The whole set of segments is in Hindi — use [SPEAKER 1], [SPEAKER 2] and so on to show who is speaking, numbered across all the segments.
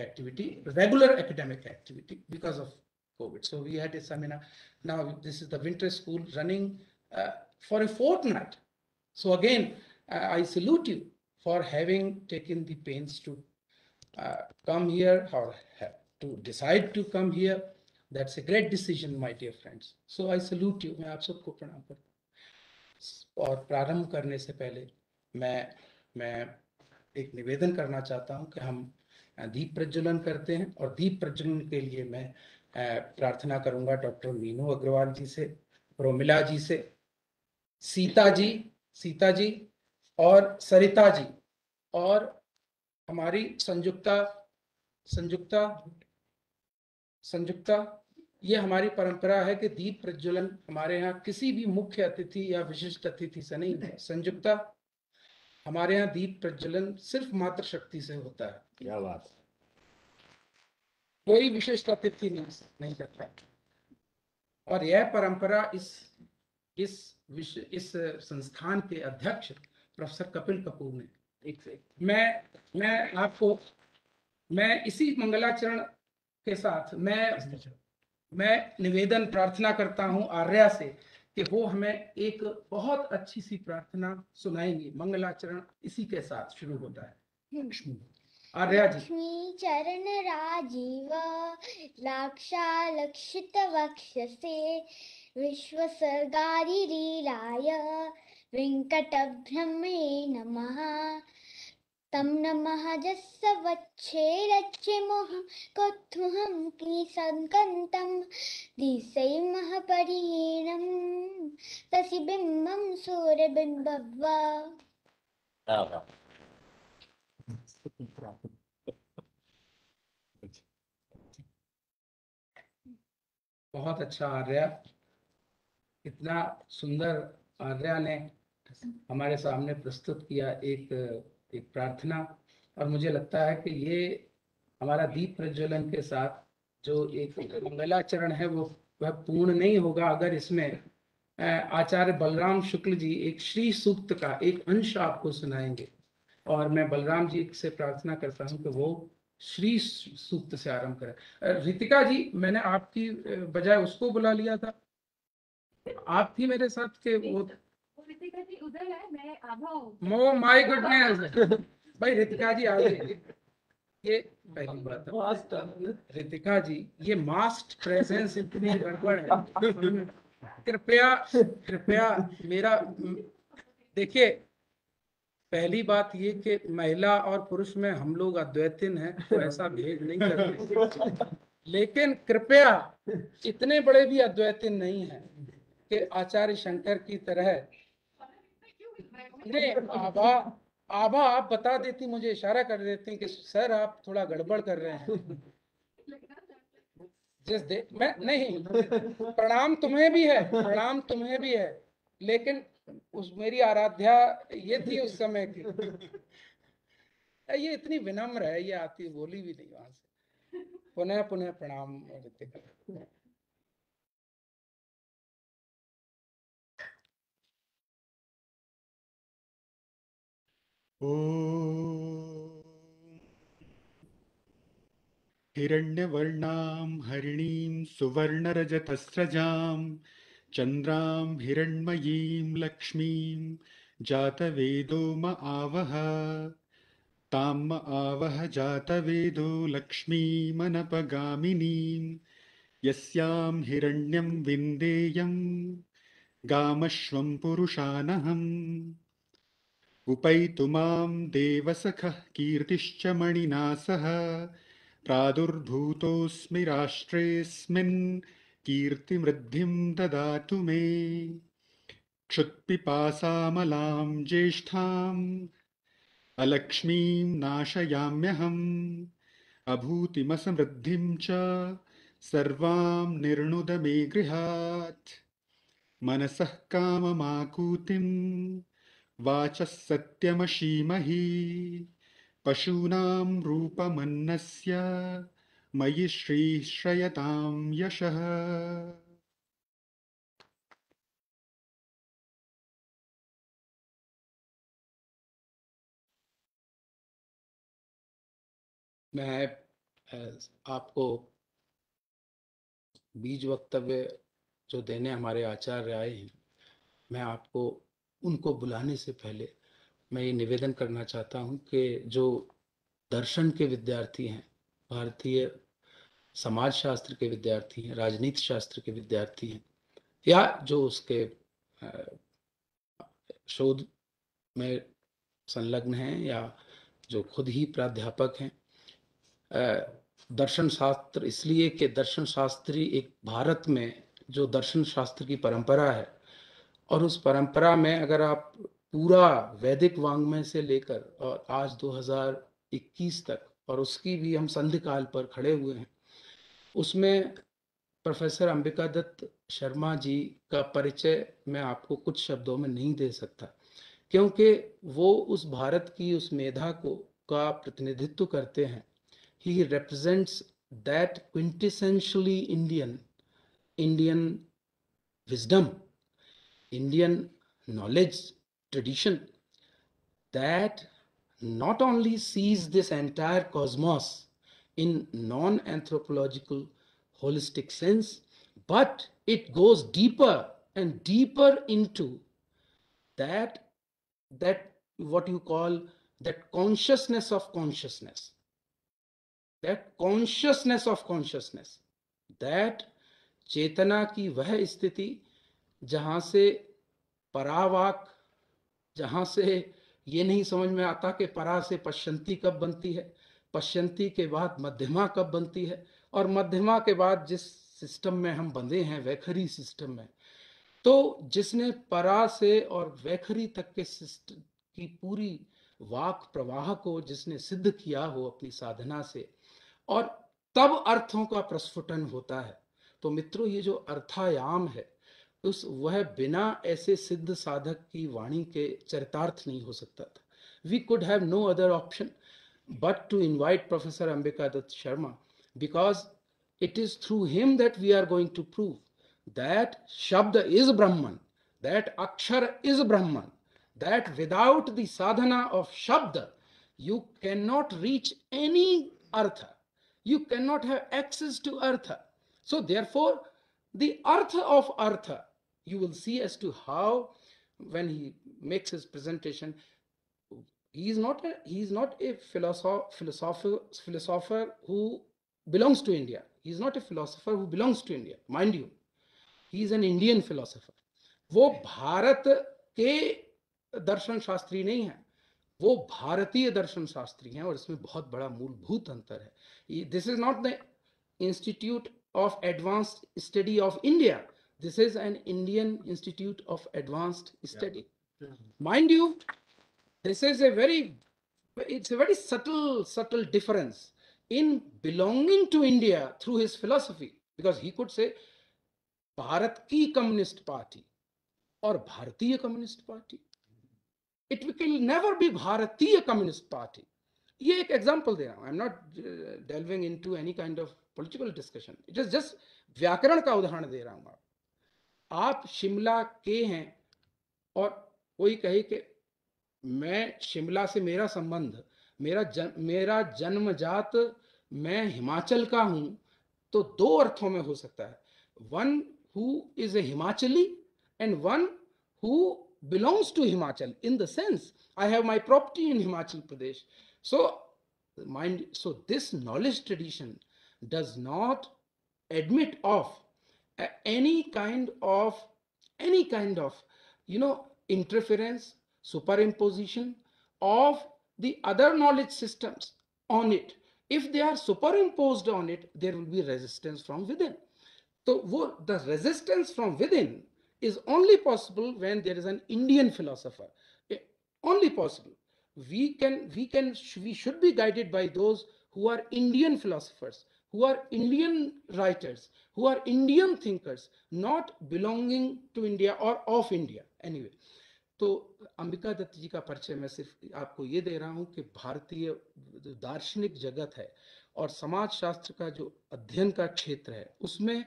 [SPEAKER 1] activity, regular academic activity because of COVID. So we had a seminar. Now this is the winter school running uh, for a fortnight. So again, uh, I salute you for having taken the pains to uh, come here or to decide to come here. That's a great decision, my dear friends. So I salute you. मैं आप सबको प्रणाम करता हूँ और प्रारंभ करने से पहले मैं मैं एक निवेदन करना चाहता हूँ कि हम दीप प्रज्वलन करते हैं और दीप प्रज्वलन के लिए मैं प्रार्थना करूंगा डॉक्टर मीनू अग्रवाल जी से प्रोमिला जी से सीता जी सीता जी और सरिता जी और हमारी संयुक्ता संयुक्ता संयुक्ता ये हमारी परंपरा है कि दीप प्रज्वलन हमारे यहाँ किसी भी मुख्य अतिथि या विशिष्ट अतिथि से नहीं संयुक्ता हमारे यहाँ दीप प्रज्वलन सिर्फ मात्र शक्ति से होता है क्या बात कोई विशेष प्रतिथि नहीं करता और यह परंपरा इस इस विश, इस संस्थान के अध्यक्ष प्रोफेसर कपिल कपूर ने एक मैं मैं आपको मैं इसी मंगलाचरण के साथ मैं मैं निवेदन प्रार्थना करता हूं आर्या से कि वो हमें एक बहुत अच्छी सी प्रार्थना सुनाएंगे मंगलाचरण इसी के साथ शुरू होता
[SPEAKER 2] है लक्ष्मी चरण राजीव लाक्षा लक्षित वक्षसे विश्वसर्गारी लीलाय वेङ्कटभ्रह्मे नमः तं नमः जस्सवच्छेरच्छिमुहं कोत्मुहं किसङ्कन्तं दिशैमः परिहीणं प्रतिबिम्बं सूर्यबिम्बवा
[SPEAKER 1] बहुत अच्छा आर्या इतना सुंदर आर्या ने हमारे सामने प्रस्तुत किया एक एक प्रार्थना और मुझे लगता है कि ये हमारा दीप प्रज्वलन के साथ जो एक मंगलाचरण है वो वह पूर्ण नहीं होगा अगर इसमें आचार्य बलराम शुक्ल जी एक श्री सूक्त का एक अंश आपको सुनाएंगे और मैं बलराम जी से प्रार्थना करता हूँ कि वो श्री सूक्त से आरंभ करें रितिका जी मैंने आपकी बजाय उसको बुला लिया था आप थी मेरे साथ के वो
[SPEAKER 2] उधर है मैं आभा हूँ
[SPEAKER 1] ओ माय गुडनेस भाई रितिका जी आ गई ये पहली बात है तो। मास्ट रितिका जी ये मास्ट प्रेजेंस इतनी गड़बड़ है कृपया कृपया मेरा देखिए पहली बात ये कि महिला और पुरुष में हम लोग अद्वैतिन हैं तो ऐसा भेद नहीं करते लेकिन कृपया इतने बड़े भी अद्वैतिन नहीं है कि आचार्य शंकर की तरह आबा आबा आप बता देती मुझे इशारा कर देती कि सर आप थोड़ा गड़बड़ कर रहे हैं जिस दे मैं नहीं प्रणाम तुम्हें भी है प्रणाम तुम्हें भी है लेकिन उस मेरी आराध्या ये थी उस समय की ये इतनी विनम्र है ये आती बोली भी नहीं वहां से पुनः पुनः प्रणाम
[SPEAKER 2] हिरण्यवर्णां हरिणीं सुवर्णरजतस्रजां चन्द्रां हिरण्मयीं लक्ष्मीं जातवेदो म आवह तां म आवह जातवेदो लक्ष्मीमनपगामिनीं यस्यां हिरण्यं विन्देयं गामश्वं पुरुषानहम् उपैतु मां देवसखः कीर्तिश्च मणिना सह प्रादुर्भूतोऽस्मि राष्ट्रेऽस्मिन् कीर्तिमृद्धिं ददातु मे क्षुत्पिपासामलां ज्येष्ठाम् अलक्ष्मीं नाशयाम्यहम् अभूतिमसमृद्धिं च सर्वां निर्णुद मे गृहात् मनसः काममाकूतिम् वाच सत्यमशीमहि पशूनां रूपमन्नस्य मयि श्रीश्रयतां यशः
[SPEAKER 1] मैं आपको बीज वक्तव्य जो देने हमारे आचार्य आए हैं मैं आपको उनको बुलाने से पहले मैं ये निवेदन करना चाहता हूँ कि जो दर्शन के विद्यार्थी हैं भारतीय समाज शास्त्र के विद्यार्थी हैं राजनीति शास्त्र के विद्यार्थी हैं या जो उसके शोध में संलग्न हैं या जो खुद ही प्राध्यापक हैं दर्शन शास्त्र इसलिए कि दर्शन शास्त्री एक भारत में जो दर्शन शास्त्र की परंपरा है और उस परंपरा में अगर आप पूरा वैदिक वांग्मय से लेकर और आज 2021 तक और उसकी भी हम संधिकाल पर खड़े हुए हैं उसमें प्रोफेसर अंबिका दत्त शर्मा जी का परिचय मैं आपको कुछ शब्दों में नहीं दे सकता क्योंकि वो उस भारत की उस मेधा को का प्रतिनिधित्व करते हैं he represents that quintessentially Indian Indian wisdom Indian knowledge tradition that not only sees this entire cosmos in non anthropological holistic sense, but it goes deeper and deeper into that that what you call that consciousness of consciousness that consciousness of consciousness that चेतना ki vah istiti. जहां से परावाक जहां से ये नहीं समझ में आता कि परा से पश्यंती कब बनती है पश्यंती के बाद मध्यमा कब बनती है और मध्यमा के बाद जिस सिस्टम में हम बंधे हैं वैखरी सिस्टम में तो जिसने परा से और वैखरी तक के सिस्टम की पूरी वाक प्रवाह को जिसने सिद्ध किया हो अपनी साधना से और तब अर्थों का प्रस्फुटन होता है तो मित्रों ये जो अर्थायाम है उस वह बिना ऐसे सिद्ध साधक की वाणी के चरितार्थ नहीं हो सकता था we could have no other option but to invite professor Ambika Dutt Sharma because it is through him that we are going to prove that shabd is Brahman that akshar is Brahman that without the sadhana of shabd you can not reach any arth you can not have access to arth so there the arth of arth you will see as to how when he makes his presentation he is not a he is not a philosopher philosopher philosopher who belongs to india he is not a philosopher who belongs to india mind you he is an indian philosopher wo bharat ke darshan shastri nahi hai वो भारतीय दर्शन शास्त्री हैं और इसमें बहुत बड़ा मूलभूत अंतर है this is not the institute of advance study of India This is an Indian Institute of Advanced Study. Yeah. Mm-hmm. Mind you, this is a very, it's a very subtle, subtle difference in belonging to India through his philosophy, because he could say, Bharat ki Communist Party or Bharatiya Communist Party. It will never be Bharatiya Communist Party. ये एक एग्जाम्पल दे रहा हूँ I am not delving into any kind of political discussion it व्याकरण का उदाहरण दे रहा हूँ आप आप शिमला के हैं और कोई कहे कि मैं शिमला से मेरा संबंध मेरा जन, मेरा जन्मजात मैं हिमाचल का हूं तो दो अर्थों में हो सकता है one who is a Himachali and one who belongs to Himachal in the sense I have my property in Himachal Pradesh so mind so this knowledge tradition does not admit of any kind of any kind of you know interference superimposition of the other knowledge systems on it if they are superimposed on it there will be resistance from within so the resistance from within is only possible when there is an indian philosopher eh, only possible we can we can we should be guided by those who are indian philosophers who are Indian writers, who are Indian thinkers, not belonging to India or of India. Anyway, तो अंबिका दत्त जी का परिचय मैं सिर्फ आपको ये दे रहा हूँ कि भारतीय दार्शनिक जगत है और समाजशास्त्र का जो अध्ययन का क्षेत्र है उसमें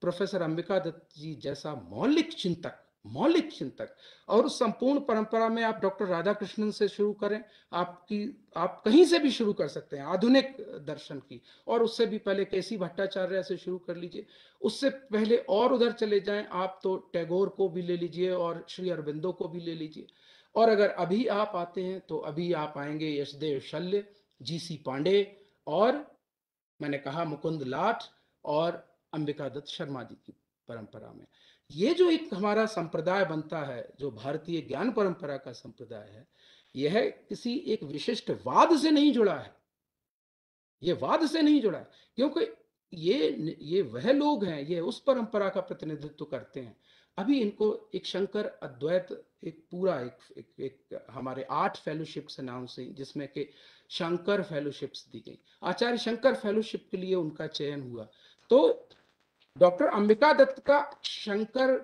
[SPEAKER 1] प्रोफेसर अंबिका दत्त जी जैसा मौलिक चिंतक मौलिक चिंतक और उस संपूर्ण परंपरा में आप डॉक्टर राधा कृष्णन से शुरू करें आपकी आप कहीं से भी शुरू कर सकते हैं आधुनिक दर्शन की और उससे भी पहले केसी भट्टाचार्य से शुरू कर लीजिए उससे पहले और उधर चले जाएं आप तो टैगोर को भी ले लीजिए और श्री अरविंदो को भी ले लीजिए और अगर अभी आप आते हैं तो अभी आप आएंगे यशदेव शल्य जी सी पांडे और मैंने कहा मुकुंद लाठ और अंबिका दत्त शर्मा जी की परंपरा में ये जो एक हमारा संप्रदाय बनता है जो भारतीय ज्ञान परंपरा का संप्रदाय है यह किसी एक विशिष्ट वाद से नहीं जुड़ा है ये वाद से नहीं जुड़ा है क्योंकि ये ये वह लोग हैं ये उस परंपरा का प्रतिनिधित्व करते हैं अभी इनको एक शंकर अद्वैत एक पूरा एक, एक, एक हमारे आठ फेलोशिप्स अनाउंस हुई जिसमें के शंकर फेलोशिप्स दी गई आचार्य शंकर फेलोशिप के लिए उनका चयन हुआ तो डॉक्टर अंबिका दत्त का शंकर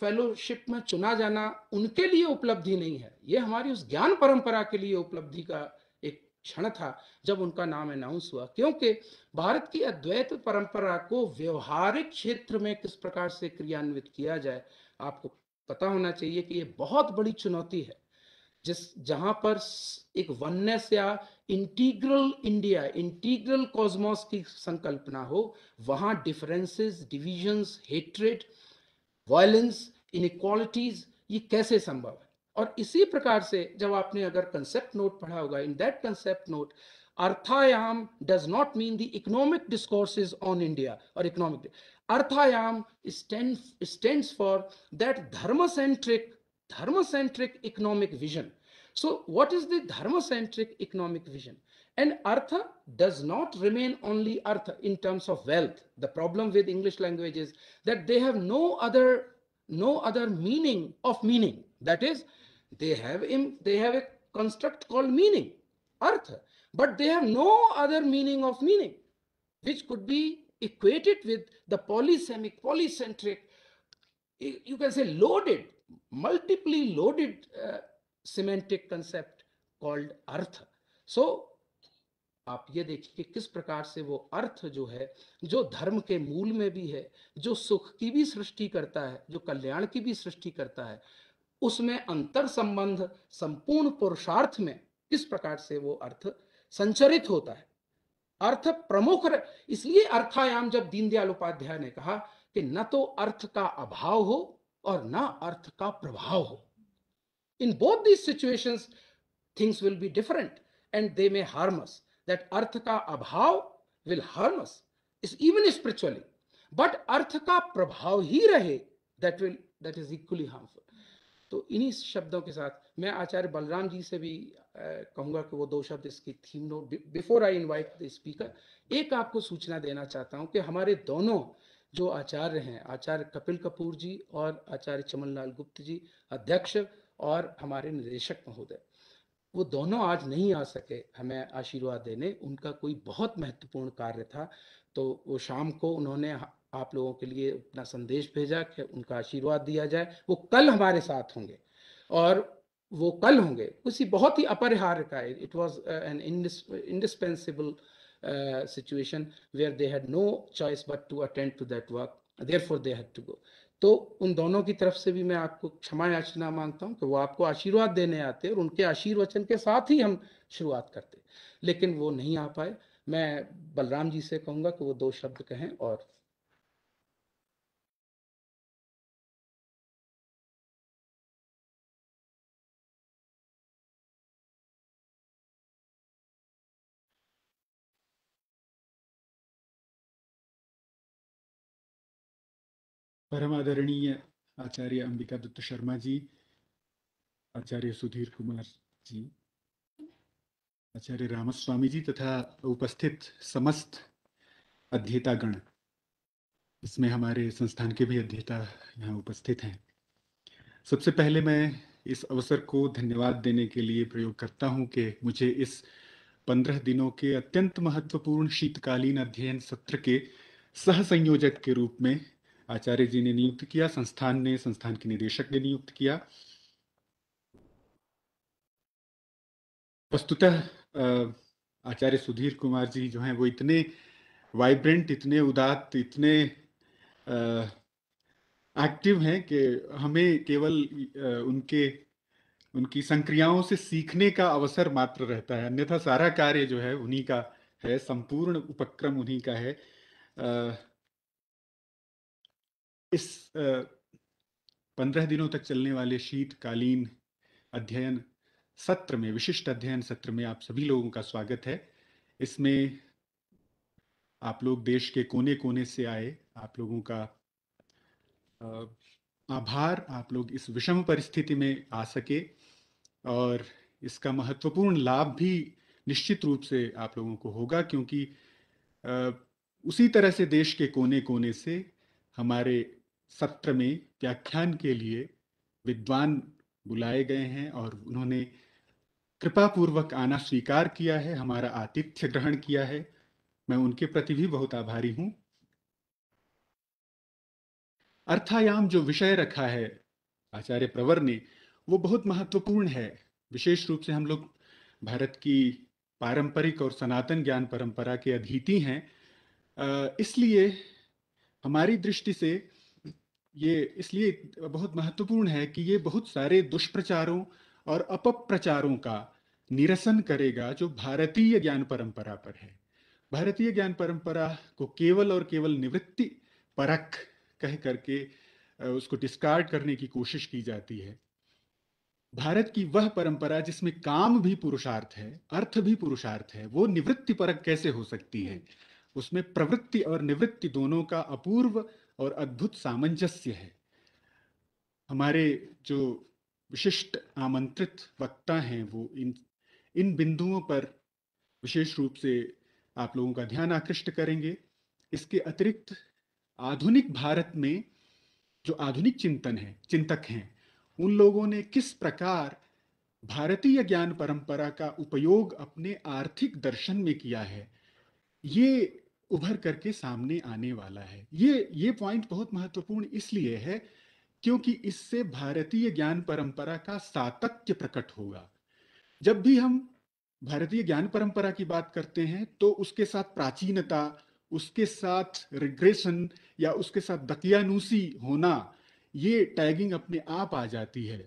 [SPEAKER 1] फेलोशिप में चुना जाना उनके लिए उपलब्धि नहीं है ये हमारी उस ज्ञान परंपरा के लिए उपलब्धि का एक क्षण था जब उनका नाम अनाउंस हुआ क्योंकि भारत की अद्वैत परंपरा को व्यवहारिक क्षेत्र में किस प्रकार से क्रियान्वित किया जाए आपको पता होना चाहिए कि ये बहुत बड़ी चुनौती है जिस जहां पर एक वननेस या इंटीग्रल इंडिया इंटीग्रल कॉस्मोस की संकल्पना हो वहां differences divisions hatred violence inequalities ये कैसे संभव है और इसी प्रकार से जब आपने अगर कंसेप्ट नोट पढ़ा होगा in that concept note Arthayam does not mean the economic discourses on India और economic Arthayam stand for that dharma centric dharma centric economic vision So what is the dharma-centric economic vision? And artha does not remain only artha in terms of wealth. The problem with English language is that they have no other, no other meaning of meaning. That is, they have, they have a construct called meaning, artha, but they have no other meaning of meaning, which could be equated with the polysemic, polycentric, you can say loaded, multiply loaded uh, semantic concept called artha so आप ये देखिए किस प्रकार से वो अर्थ जो है जो धर्म के मूल में भी है जो सुख की भी सृष्टि करता है जो कल्याण की भी सृष्टि करता है उसमें अंतर संबंध संपूर्ण पुरुषार्थ में किस प्रकार से वो अर्थ संचरित होता है अर्थ प्रमुख इसलिए अर्थायाम जब दीनदयाल उपाध्याय ने कहा कि न तो अर्थ का अभाव हो और न अर्थ का प्रभाव हो In both these situations, things will be different and they may harm us. That arth ka abhav will harm us, is even spiritually. But arth ka prabhav hi rahe, that will that is equally harmful. तो इन्हीं शब्दों के साथ मैं आचार्य बलराम जी से भी कहूंगा कि वो दो शब्द इसकी theme note before I invite the speaker एक आपको सूचना देना चाहता हूं कि हमारे दोनों जो आचार्य हैं आचार्य कपिल कपूर जी और आचार्य चमनलाल गुप्त जी अध्यक्ष और हमारे निदेशक महोदय वो दोनों आज नहीं आ सके हमें आशीर्वाद देने उनका कोई बहुत महत्वपूर्ण कार्य था तो वो शाम को उन्होंने आप लोगों के लिए अपना संदेश भेजा कि उनका आशीर्वाद दिया जाए वो कल हमारे साथ होंगे और वो कल होंगे उसी बहुत ही अपरिहार्य का it was an indispensable situation where they had no choice but to attend to that work. Therefore, they had to go तो उन दोनों की तरफ से भी मैं आपको क्षमा याचना मांगता हूँ कि वो आपको आशीर्वाद देने आते और उनके आशीर्वचन के साथ ही हम शुरुआत करते लेकिन वो नहीं आ पाए मैं बलराम जी से कहूँगा कि वो दो शब्द कहें और
[SPEAKER 3] परमादरणीय
[SPEAKER 2] आचार्य अंबिका दत्त शर्मा जी आचार्य सुधीर कुमार जी आचार्य रामस्वामी जी तथा उपस्थित समस्त गण इसमें हमारे संस्थान के भी अध्येता यहाँ उपस्थित हैं सबसे पहले मैं इस अवसर को धन्यवाद देने के लिए प्रयोग करता हूँ कि मुझे इस पंद्रह दिनों के अत्यंत महत्वपूर्ण शीतकालीन अध्ययन सत्र के सह संयोजक के रूप में आचार्य जी ने नियुक्त किया संस्थान ने संस्थान के निदेशक ने नियुक्त किया वस्तुतः आचार्य सुधीर कुमार जी जो हैं वो इतने वाइब्रेंट इतने उदात इतने एक्टिव हैं कि हमें केवल उनके उनकी संक्रियाओं से सीखने का अवसर मात्र रहता है अन्यथा सारा कार्य जो है उन्हीं का है संपूर्ण उपक्रम उन्हीं का है इस पंद्रह दिनों तक चलने वाले शीतकालीन अध्ययन सत्र में विशिष्ट अध्ययन सत्र में आप सभी लोगों का स्वागत है इसमें आप लोग देश के कोने कोने से आए आप लोगों का आभार आप लोग इस विषम परिस्थिति में आ सके और इसका महत्वपूर्ण लाभ भी निश्चित रूप से आप लोगों को होगा क्योंकि उसी तरह से देश के कोने कोने से हमारे सत्र में व्याख्यान के लिए विद्वान बुलाए गए हैं और उन्होंने कृपा पूर्वक आना स्वीकार किया है हमारा आतिथ्य ग्रहण किया है मैं उनके प्रति भी बहुत आभारी हूं अर्थायाम जो विषय रखा है आचार्य प्रवर ने वो बहुत महत्वपूर्ण है विशेष रूप से हम लोग भारत की पारंपरिक और सनातन ज्ञान परंपरा के अधीति हैं इसलिए हमारी दृष्टि से ये इसलिए बहुत महत्वपूर्ण है कि ये बहुत सारे दुष्प्रचारों और अपप्रचारों का निरसन करेगा जो भारतीय ज्ञान परंपरा पर है भारतीय ज्ञान परंपरा को केवल और केवल निवृत्ति परख कह करके उसको डिस्कार्ड करने की कोशिश की जाती है भारत की वह परंपरा जिसमें काम भी पुरुषार्थ है अर्थ भी पुरुषार्थ है वो निवृत्ति परक कैसे हो सकती है उसमें प्रवृत्ति और निवृत्ति दोनों का अपूर्व और अद्भुत सामंजस्य है हमारे जो विशिष्ट आमंत्रित वक्ता हैं वो इन इन बिंदुओं पर विशेष रूप से आप लोगों का ध्यान आकृष्ट करेंगे इसके अतिरिक्त आधुनिक भारत में जो आधुनिक चिंतन है चिंतक हैं उन लोगों ने किस प्रकार भारतीय ज्ञान परंपरा का उपयोग अपने आर्थिक दर्शन में किया है ये उभर करके सामने आने वाला है ये ये पॉइंट बहुत महत्वपूर्ण इसलिए है क्योंकि इससे भारतीय ज्ञान परंपरा का सातत्य प्रकट होगा जब भी हम भारतीय ज्ञान परंपरा की बात करते हैं तो उसके साथ प्राचीनता उसके साथ रिग्रेशन या उसके साथ दतियानुसी होना ये टैगिंग अपने आप आ जाती है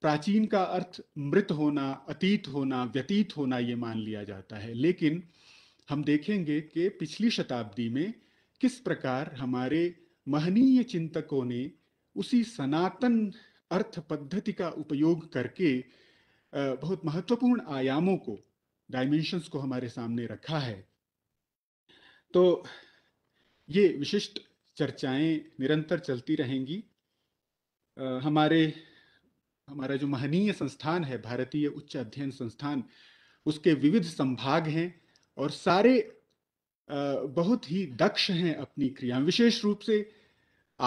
[SPEAKER 2] प्राचीन का अर्थ मृत होना अतीत होना व्यतीत होना ये मान लिया जाता है लेकिन हम देखेंगे कि पिछली शताब्दी में किस प्रकार हमारे महनीय चिंतकों ने उसी सनातन अर्थ पद्धति का उपयोग करके बहुत महत्वपूर्ण आयामों को डायमेंशंस को हमारे सामने रखा है तो ये विशिष्ट चर्चाएं निरंतर चलती रहेंगी हमारे हमारा जो महनीय संस्थान है भारतीय उच्च अध्ययन संस्थान उसके विविध संभाग हैं और सारे बहुत ही दक्ष हैं अपनी क्रिया विशेष रूप से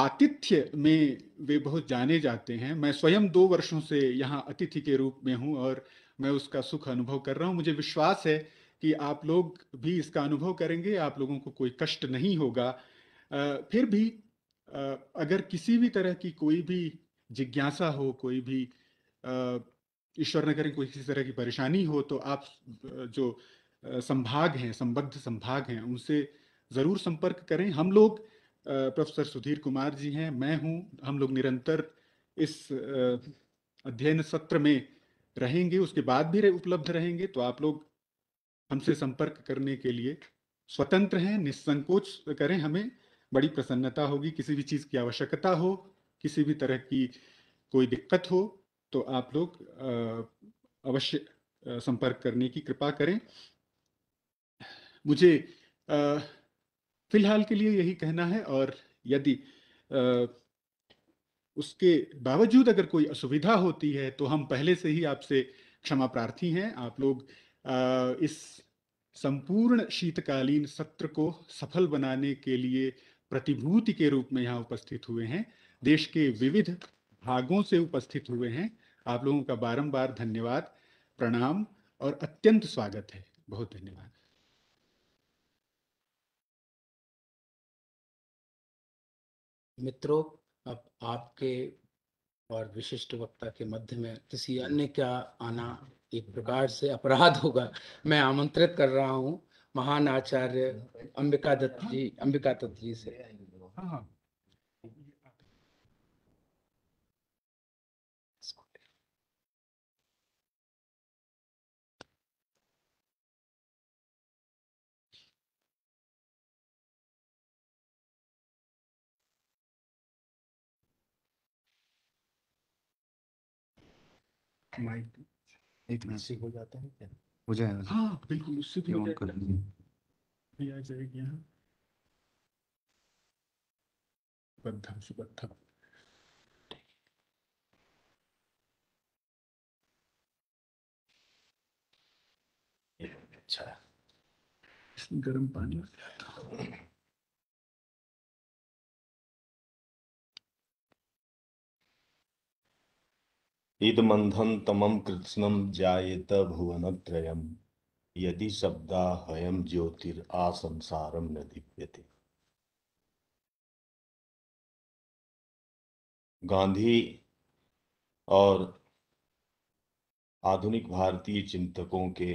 [SPEAKER 2] आतिथ्य में वे बहुत जाने जाते हैं मैं स्वयं दो वर्षों से यहाँ अतिथि के रूप में हूँ और मैं उसका सुख अनुभव कर रहा हूँ मुझे विश्वास है कि आप लोग भी इसका अनुभव करेंगे आप लोगों को कोई कष्ट नहीं होगा फिर भी अगर किसी भी तरह की कोई भी जिज्ञासा हो कोई भी ईश्वर न करें कोई किसी तरह की परेशानी हो तो आप जो संभाग हैं संबद्ध संभाग हैं उनसे ज़रूर संपर्क करें हम लोग प्रोफेसर सुधीर कुमार जी हैं मैं हूं हम लोग निरंतर इस अध्ययन सत्र में रहेंगे उसके बाद भी रहे, उपलब्ध रहेंगे तो आप लोग हमसे संपर्क करने के लिए स्वतंत्र हैं निसंकोच करें हमें बड़ी प्रसन्नता होगी किसी भी चीज़ की आवश्यकता हो किसी भी तरह की कोई दिक्कत हो तो आप लोग अवश्य संपर्क करने की कृपा करें मुझे फिलहाल के लिए यही कहना है और यदि उसके बावजूद अगर कोई असुविधा होती है तो हम पहले से ही आपसे क्षमा प्रार्थी हैं आप लोग इस संपूर्ण शीतकालीन सत्र को सफल बनाने के लिए प्रतिभूति के रूप में यहाँ उपस्थित हुए हैं देश के विविध भागों से उपस्थित हुए हैं आप लोगों का बारंबार धन्यवाद प्रणाम और अत्यंत स्वागत है बहुत धन्यवाद
[SPEAKER 3] मित्रों अब
[SPEAKER 1] आपके और विशिष्ट वक्ता के मध्य में किसी अन्य का आना एक प्रकार से अपराध होगा मैं आमंत्रित कर रहा हूँ महान आचार्य अंबिका दत्त जी अंबिका दत्त जी से
[SPEAKER 2] हाँ, हाँ।
[SPEAKER 4] एक मिनट से हो जाता है क्या
[SPEAKER 3] हो जाएगा हाँ बिल्कुल उससे भी तो कर दीजिए
[SPEAKER 4] आ जाएगी
[SPEAKER 2] यहाँ बद्धम सुबद्धम
[SPEAKER 3] अच्छा गर्म पानी
[SPEAKER 4] इदमंथन तमम कृत्स्नम जायत भुवनत्रयम यदि शब्दा हयम आ संसारम न दिव्यते गांधी और आधुनिक भारतीय चिंतकों के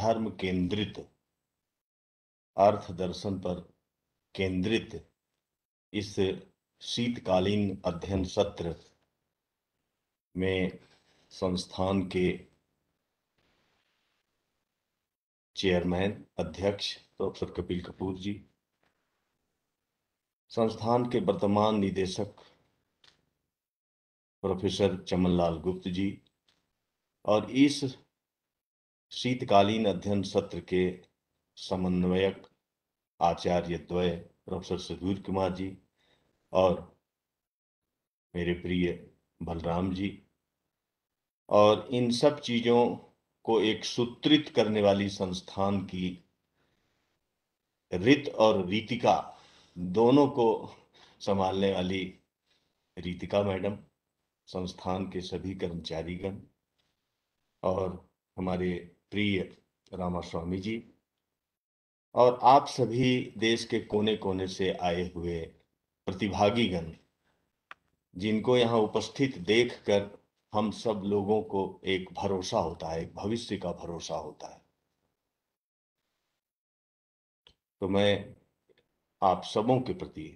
[SPEAKER 4] धर्म केंद्रित अर्थ दर्शन पर केंद्रित इस शीतकालीन अध्ययन सत्र में संस्थान के चेयरमैन अध्यक्ष प्रोफेसर तो कपिल कपूर जी संस्थान के वर्तमान निदेशक प्रोफेसर चमनलाल गुप्त जी और इस शीतकालीन अध्ययन सत्र के समन्वयक आचार्य द्वय प्रोफेसर सुधीर कुमार जी और मेरे प्रिय बलराम जी और इन सब चीज़ों को एक सूत्रित करने वाली संस्थान की रित और रीतिका दोनों को संभालने वाली रीतिका मैडम संस्थान के सभी कर्मचारीगण और हमारे प्रिय रामा स्वामी जी और आप सभी देश के कोने कोने से आए हुए प्रतिभागीगण जिनको यहाँ उपस्थित देखकर हम सब लोगों को एक भरोसा होता है एक भविष्य का भरोसा होता है तो मैं आप सबों के प्रति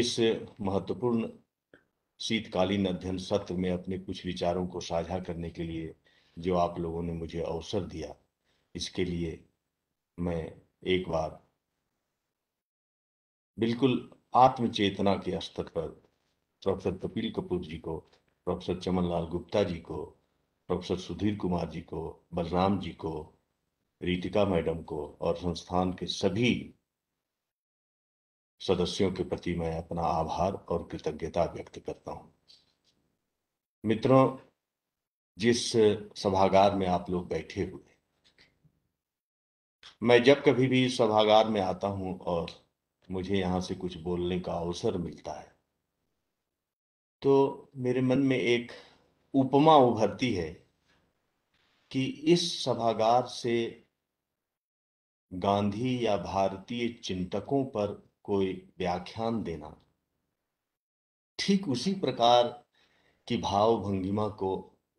[SPEAKER 4] इस महत्वपूर्ण शीतकालीन अध्ययन सत्र में अपने कुछ विचारों को साझा करने के लिए जो आप लोगों ने मुझे अवसर दिया इसके लिए मैं एक बार बिल्कुल आत्मचेतना के स्तर पर प्रोफेसर कपिल कपूर जी को प्रोफेसर चमनलाल गुप्ता जी को प्रोफेसर सुधीर कुमार जी को बलराम जी को रीतिका मैडम को और संस्थान के सभी सदस्यों के प्रति मैं अपना आभार और कृतज्ञता व्यक्त करता हूँ मित्रों जिस सभागार में आप लोग बैठे हुए मैं जब कभी भी सभागार में आता हूँ और मुझे यहाँ से कुछ बोलने का अवसर मिलता है तो मेरे मन में एक उपमा उभरती है कि इस सभागार से गांधी या भारतीय चिंतकों पर कोई व्याख्यान देना ठीक उसी प्रकार की भाव भंगिमा को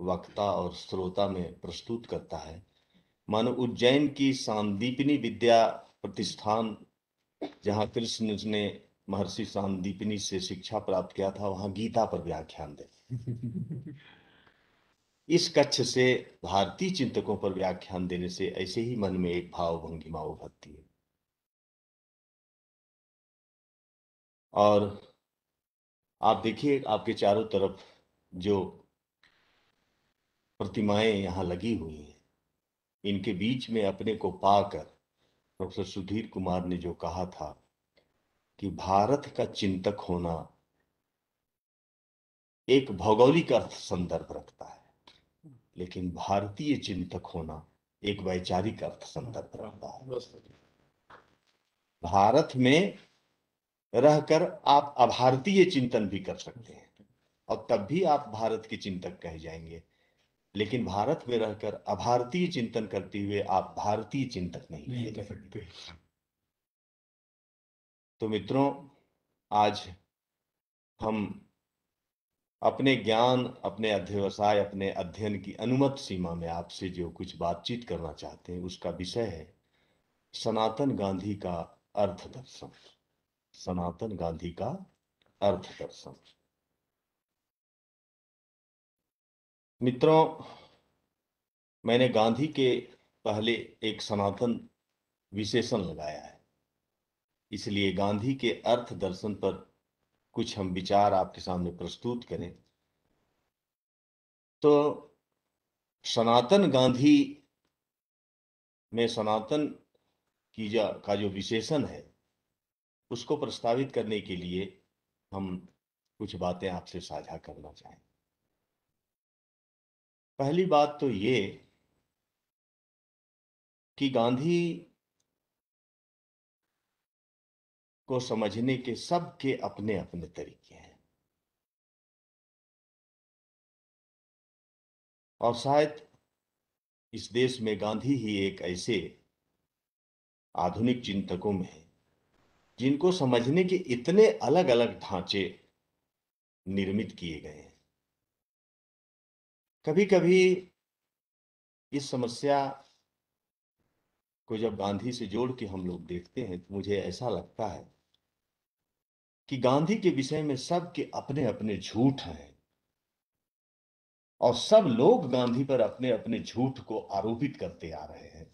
[SPEAKER 4] वक्ता और श्रोता में प्रस्तुत करता है मानो उज्जैन की सांदीपनी विद्या प्रतिष्ठान जहाँ कृष्ण ने महर्षि सामदीपिनी से शिक्षा प्राप्त किया था वहां गीता पर व्याख्यान
[SPEAKER 3] दे
[SPEAKER 4] इस कच्छ से भारतीय चिंतकों पर व्याख्यान देने से ऐसे ही मन में एक भाव भंगिमा उभरती है और आप देखिए आपके चारों तरफ जो प्रतिमाएं यहां लगी हुई हैं इनके बीच में अपने को पाकर प्रोफेसर सुधीर कुमार ने जो कहा था कि भारत का चिंतक होना एक भौगोलिक अर्थ संदर्भ रखता है लेकिन भारतीय चिंतक होना एक वैचारिक अर्थ संदर्भ रखता
[SPEAKER 1] है
[SPEAKER 4] भारत में रहकर आप अभारतीय चिंतन भी कर सकते हैं और तब भी आप भारत के चिंतक कहे जाएंगे लेकिन भारत में रहकर अभारतीय चिंतन करते हुए आप भारतीय चिंतक नहीं, नहीं कह सकते तो मित्रों आज हम अपने ज्ञान अपने अध्यवसाय अपने अध्ययन की अनुमत सीमा में आपसे जो कुछ बातचीत करना चाहते हैं उसका विषय है सनातन गांधी का अर्थ दर्शन सनातन गांधी का अर्थ दर्शन मित्रों मैंने गांधी के पहले एक सनातन विशेषण लगाया है इसलिए गांधी के अर्थ दर्शन पर कुछ हम विचार आपके सामने प्रस्तुत करें तो सनातन गांधी में सनातन की जा का जो विशेषण है उसको प्रस्तावित करने के लिए हम कुछ बातें आपसे साझा करना चाहें पहली बात तो ये कि गांधी को समझने के सबके अपने
[SPEAKER 3] अपने तरीके हैं
[SPEAKER 4] और शायद इस देश में गांधी ही एक ऐसे आधुनिक चिंतकों में है जिनको समझने के इतने अलग अलग ढांचे निर्मित किए गए हैं कभी कभी इस समस्या को जब गांधी से जोड़ के हम लोग देखते हैं तो मुझे ऐसा लगता है कि गांधी के विषय में सबके अपने अपने झूठ हैं और सब लोग गांधी पर अपने अपने झूठ को आरोपित करते आ रहे हैं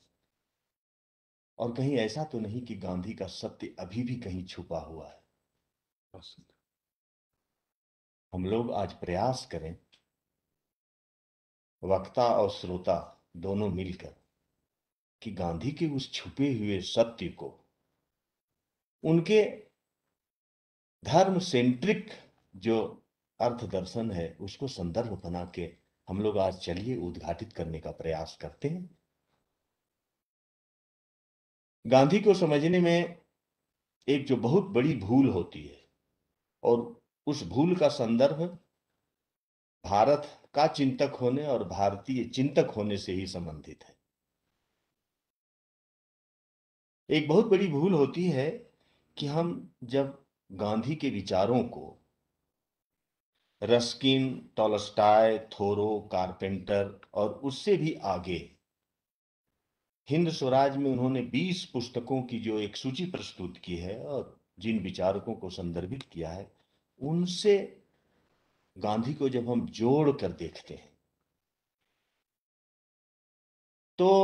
[SPEAKER 4] और कहीं ऐसा तो नहीं कि गांधी का सत्य अभी भी कहीं छुपा हुआ है हम लोग आज प्रयास करें वक्ता और श्रोता दोनों मिलकर कि गांधी के उस छुपे हुए सत्य को उनके धर्म सेंट्रिक जो अर्थ दर्शन है उसको संदर्भ बना के हम लोग आज चलिए उद्घाटित करने का प्रयास करते हैं गांधी को समझने में एक जो बहुत बड़ी भूल होती है और उस भूल का संदर्भ भारत का चिंतक होने और भारतीय चिंतक होने से ही संबंधित है एक बहुत बड़ी भूल होती है कि हम जब गांधी के विचारों को रस्किन टॉलस्टाय थोरो कारपेंटर और उससे भी आगे हिंद स्वराज में उन्होंने 20 पुस्तकों की जो एक सूची प्रस्तुत की है और जिन विचारकों को संदर्भित किया है उनसे गांधी को जब हम जोड़ कर देखते हैं तो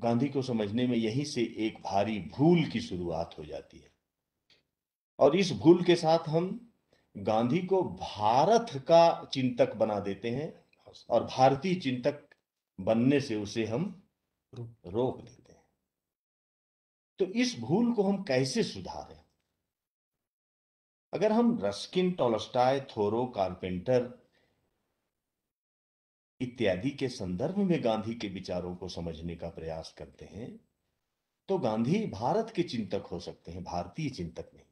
[SPEAKER 4] गांधी को समझने में यहीं से एक भारी भूल की शुरुआत हो जाती है और इस भूल के साथ हम गांधी को भारत का चिंतक बना देते हैं और भारतीय चिंतक बनने से उसे हम रोक देते हैं तो इस भूल को हम कैसे सुधारें अगर हम रस्किन टोलस्टाय थोरो कारपेंटर इत्यादि के संदर्भ में गांधी के विचारों को समझने का प्रयास करते हैं तो गांधी भारत के चिंतक हो सकते हैं भारतीय चिंतक नहीं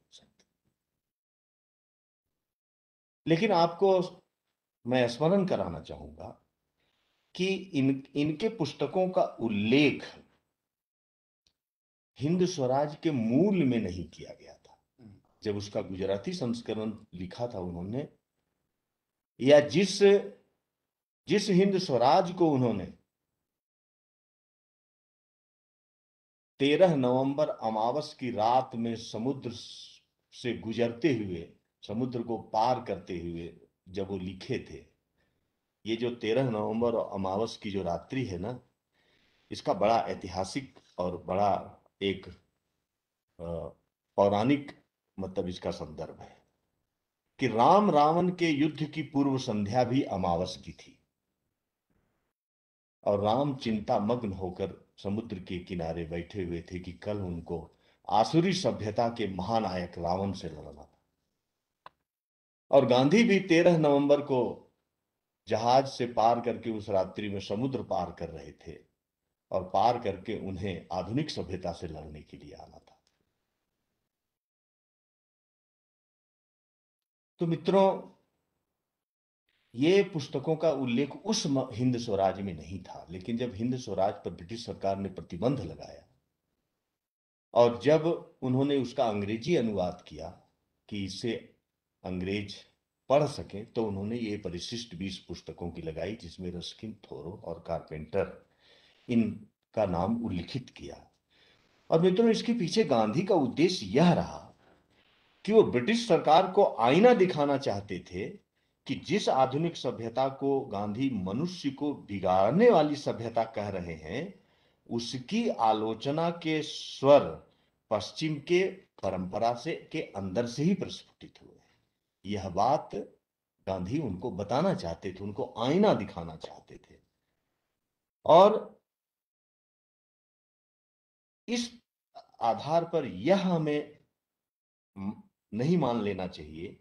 [SPEAKER 4] लेकिन आपको मैं स्मरण कराना चाहूंगा कि इन इनके पुस्तकों का उल्लेख हिंद स्वराज के मूल में नहीं किया गया था हम्म। जब उसका गुजराती संस्करण लिखा था उन्होंने या जिस जिस हिंद स्वराज को उन्होंने तेरह नवंबर अमावस की रात में समुद्र से गुजरते हुए समुद्र को पार करते हुए जब वो लिखे थे ये जो तेरह नवंबर और अमावस की जो रात्रि है ना इसका बड़ा ऐतिहासिक और बड़ा एक पौराणिक मतलब इसका संदर्भ है कि राम रावण के युद्ध की पूर्व संध्या भी अमावस की थी और राम चिंता मग्न होकर समुद्र के किनारे बैठे हुए थे कि कल उनको आसुरी सभ्यता के महानायक रावण से लड़ना और गांधी भी तेरह नवंबर को जहाज से पार करके उस रात्रि में समुद्र पार कर रहे थे और पार करके उन्हें आधुनिक सभ्यता से लड़ने के लिए आना था तो मित्रों ये पुस्तकों का उल्लेख उस हिंद स्वराज में नहीं था लेकिन जब हिंद स्वराज पर ब्रिटिश सरकार ने प्रतिबंध लगाया और जब उन्होंने उसका अंग्रेजी अनुवाद किया कि इसे अंग्रेज पढ़ सकें तो उन्होंने ये परिशिष्ट बीस पुस्तकों की लगाई जिसमें रस्किन थोरो और कारपेंटर इनका नाम उल्लिखित किया और मित्रों इसके पीछे गांधी का उद्देश्य यह रहा कि वो ब्रिटिश सरकार को आईना दिखाना चाहते थे कि जिस आधुनिक सभ्यता को गांधी मनुष्य को बिगाड़ने वाली सभ्यता कह रहे हैं उसकी आलोचना के स्वर पश्चिम के परंपरा से के अंदर से ही प्रस्फुटित हुए यह बात गांधी उनको बताना चाहते थे उनको आईना दिखाना चाहते थे और इस आधार पर यह हमें नहीं मान लेना चाहिए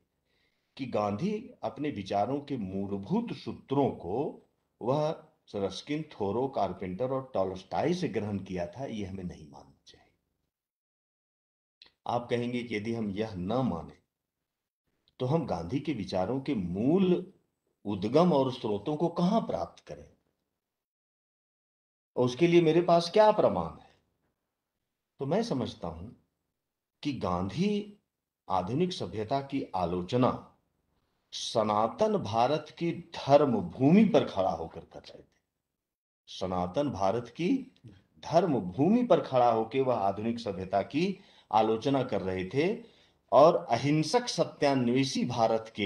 [SPEAKER 4] कि गांधी अपने विचारों के मूलभूत सूत्रों को वह सरस्किन थोरो कारपेंटर और टॉलस्टाई से ग्रहण किया था यह हमें नहीं मानना चाहिए आप कहेंगे कि यदि हम यह न माने तो हम गांधी के विचारों के मूल उद्गम और स्रोतों को कहां प्राप्त करें और उसके लिए मेरे पास क्या प्रमाण है तो मैं समझता हूं कि गांधी आधुनिक सभ्यता की आलोचना सनातन भारत की धर्म भूमि पर खड़ा होकर कर रहे थे सनातन भारत की धर्म भूमि पर खड़ा होकर वह आधुनिक सभ्यता की आलोचना कर रहे थे और अहिंसक सत्यान्वेषी भारत के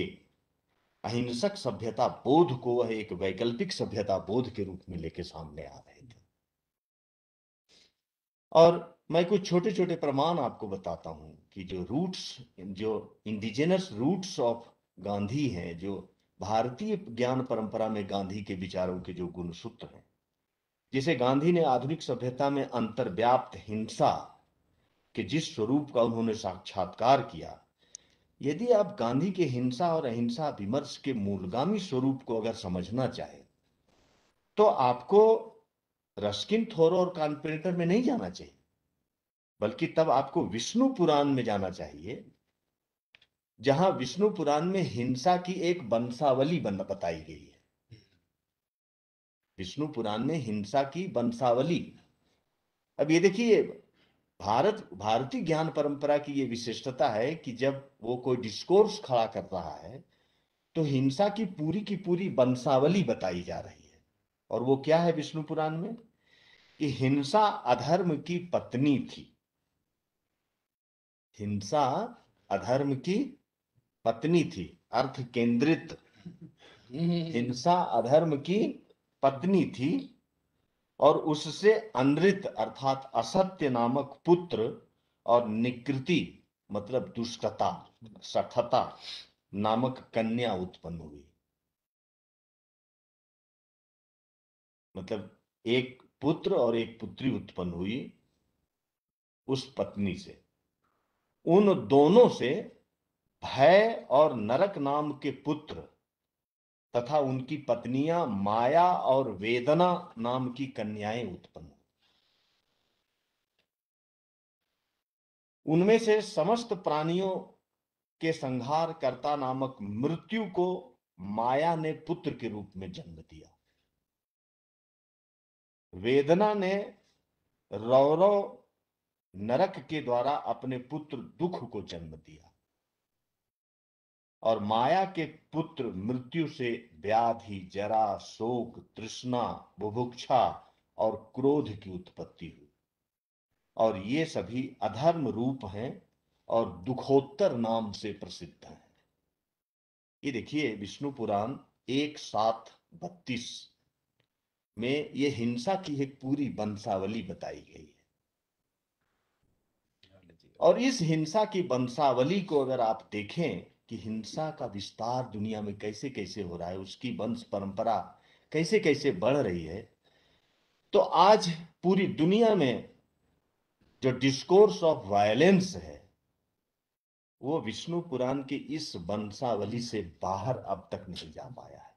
[SPEAKER 4] अहिंसक सभ्यता बोध को वह एक वैकल्पिक सभ्यता बोध के रूप में लेके सामने आ रहे थे और मैं कुछ छोटे छोटे प्रमाण आपको बताता हूं कि जो रूट्स जो इंडिजिनस रूट्स ऑफ गांधी हैं जो भारतीय ज्ञान परंपरा में गांधी के विचारों के जो गुणसूत्र हैं जिसे गांधी ने आधुनिक सभ्यता में अंतर्व्याप्त हिंसा कि जिस स्वरूप का उन्होंने साक्षात्कार किया यदि आप गांधी के हिंसा और अहिंसा विमर्श के मूलगामी स्वरूप को अगर समझना चाहे तो आपको रस्किन थोरो और कानपेटर में नहीं जाना चाहिए बल्कि तब आपको विष्णु पुराण में जाना चाहिए जहां विष्णु पुराण में हिंसा की एक वंशावली बन बताई गई है विष्णु पुराण में हिंसा की वंशावली अब ये देखिए भारत भारतीय ज्ञान परंपरा की ये विशेषता है कि जब वो कोई डिस्कोर्स खड़ा कर रहा है तो हिंसा की पूरी की पूरी वंशावली बताई जा रही है और वो क्या है विष्णु पुराण में कि हिंसा अधर्म की पत्नी थी हिंसा अधर्म की पत्नी थी अर्थ केंद्रित हिंसा अधर्म की पत्नी थी और उससे अनृत अर्थात असत्य नामक पुत्र और निकृति मतलब दुष्टता सठता नामक कन्या उत्पन्न हुई मतलब एक पुत्र और एक पुत्री उत्पन्न हुई उस पत्नी से उन दोनों से भय और नरक नाम के पुत्र तथा उनकी पत्नियां माया और वेदना नाम की कन्याएं उत्पन्न उनमें से समस्त प्राणियों के संहार करता नामक मृत्यु को माया ने पुत्र के रूप में जन्म दिया वेदना ने रौरव नरक के द्वारा अपने पुत्र दुख को जन्म दिया और माया के पुत्र मृत्यु से व्याधि जरा शोक तृष्णा बुभुक्षा और क्रोध की उत्पत्ति हुई और ये सभी अधर्म रूप हैं और दुखोत्तर नाम से प्रसिद्ध हैं ये देखिए विष्णु पुराण एक सात बत्तीस में ये हिंसा की एक पूरी वंशावली बताई गई है और इस हिंसा की वंशावली को अगर आप देखें कि हिंसा का विस्तार दुनिया में कैसे कैसे हो रहा है उसकी वंश परंपरा कैसे कैसे बढ़ रही है तो आज पूरी दुनिया में जो डिस्कोर्स ऑफ वायलेंस है वो विष्णु पुराण के इस वंशावली से बाहर अब तक नहीं जा पाया है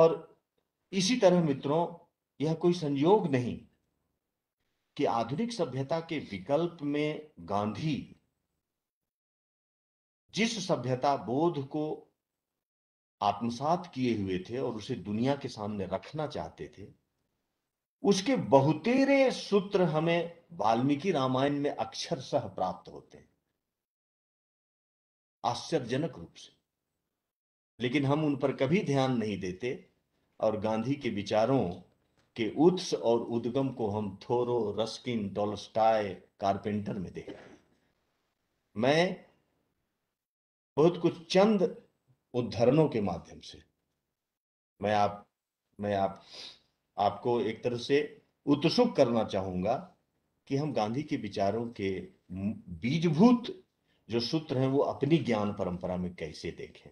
[SPEAKER 4] और इसी तरह मित्रों यह कोई संयोग नहीं कि आधुनिक सभ्यता के विकल्प में गांधी जिस सभ्यता बोध को आत्मसात किए हुए थे और उसे दुनिया के सामने रखना चाहते थे उसके बहुतेरे सूत्र हमें वाल्मीकि रामायण में अक्षरशह प्राप्त होते हैं आश्चर्यजनक रूप से लेकिन हम उन पर कभी ध्यान नहीं देते और गांधी के विचारों के उत्स और उद्गम को हम थोरो रस्किन टोलस्टाय कारपेंटर में देख मैं बहुत कुछ चंद उद्धरणों के माध्यम से मैं आप मैं आप आपको एक तरह से उत्सुक करना चाहूंगा कि हम गांधी के विचारों के बीजभूत जो सूत्र हैं वो अपनी ज्ञान परंपरा में कैसे देखें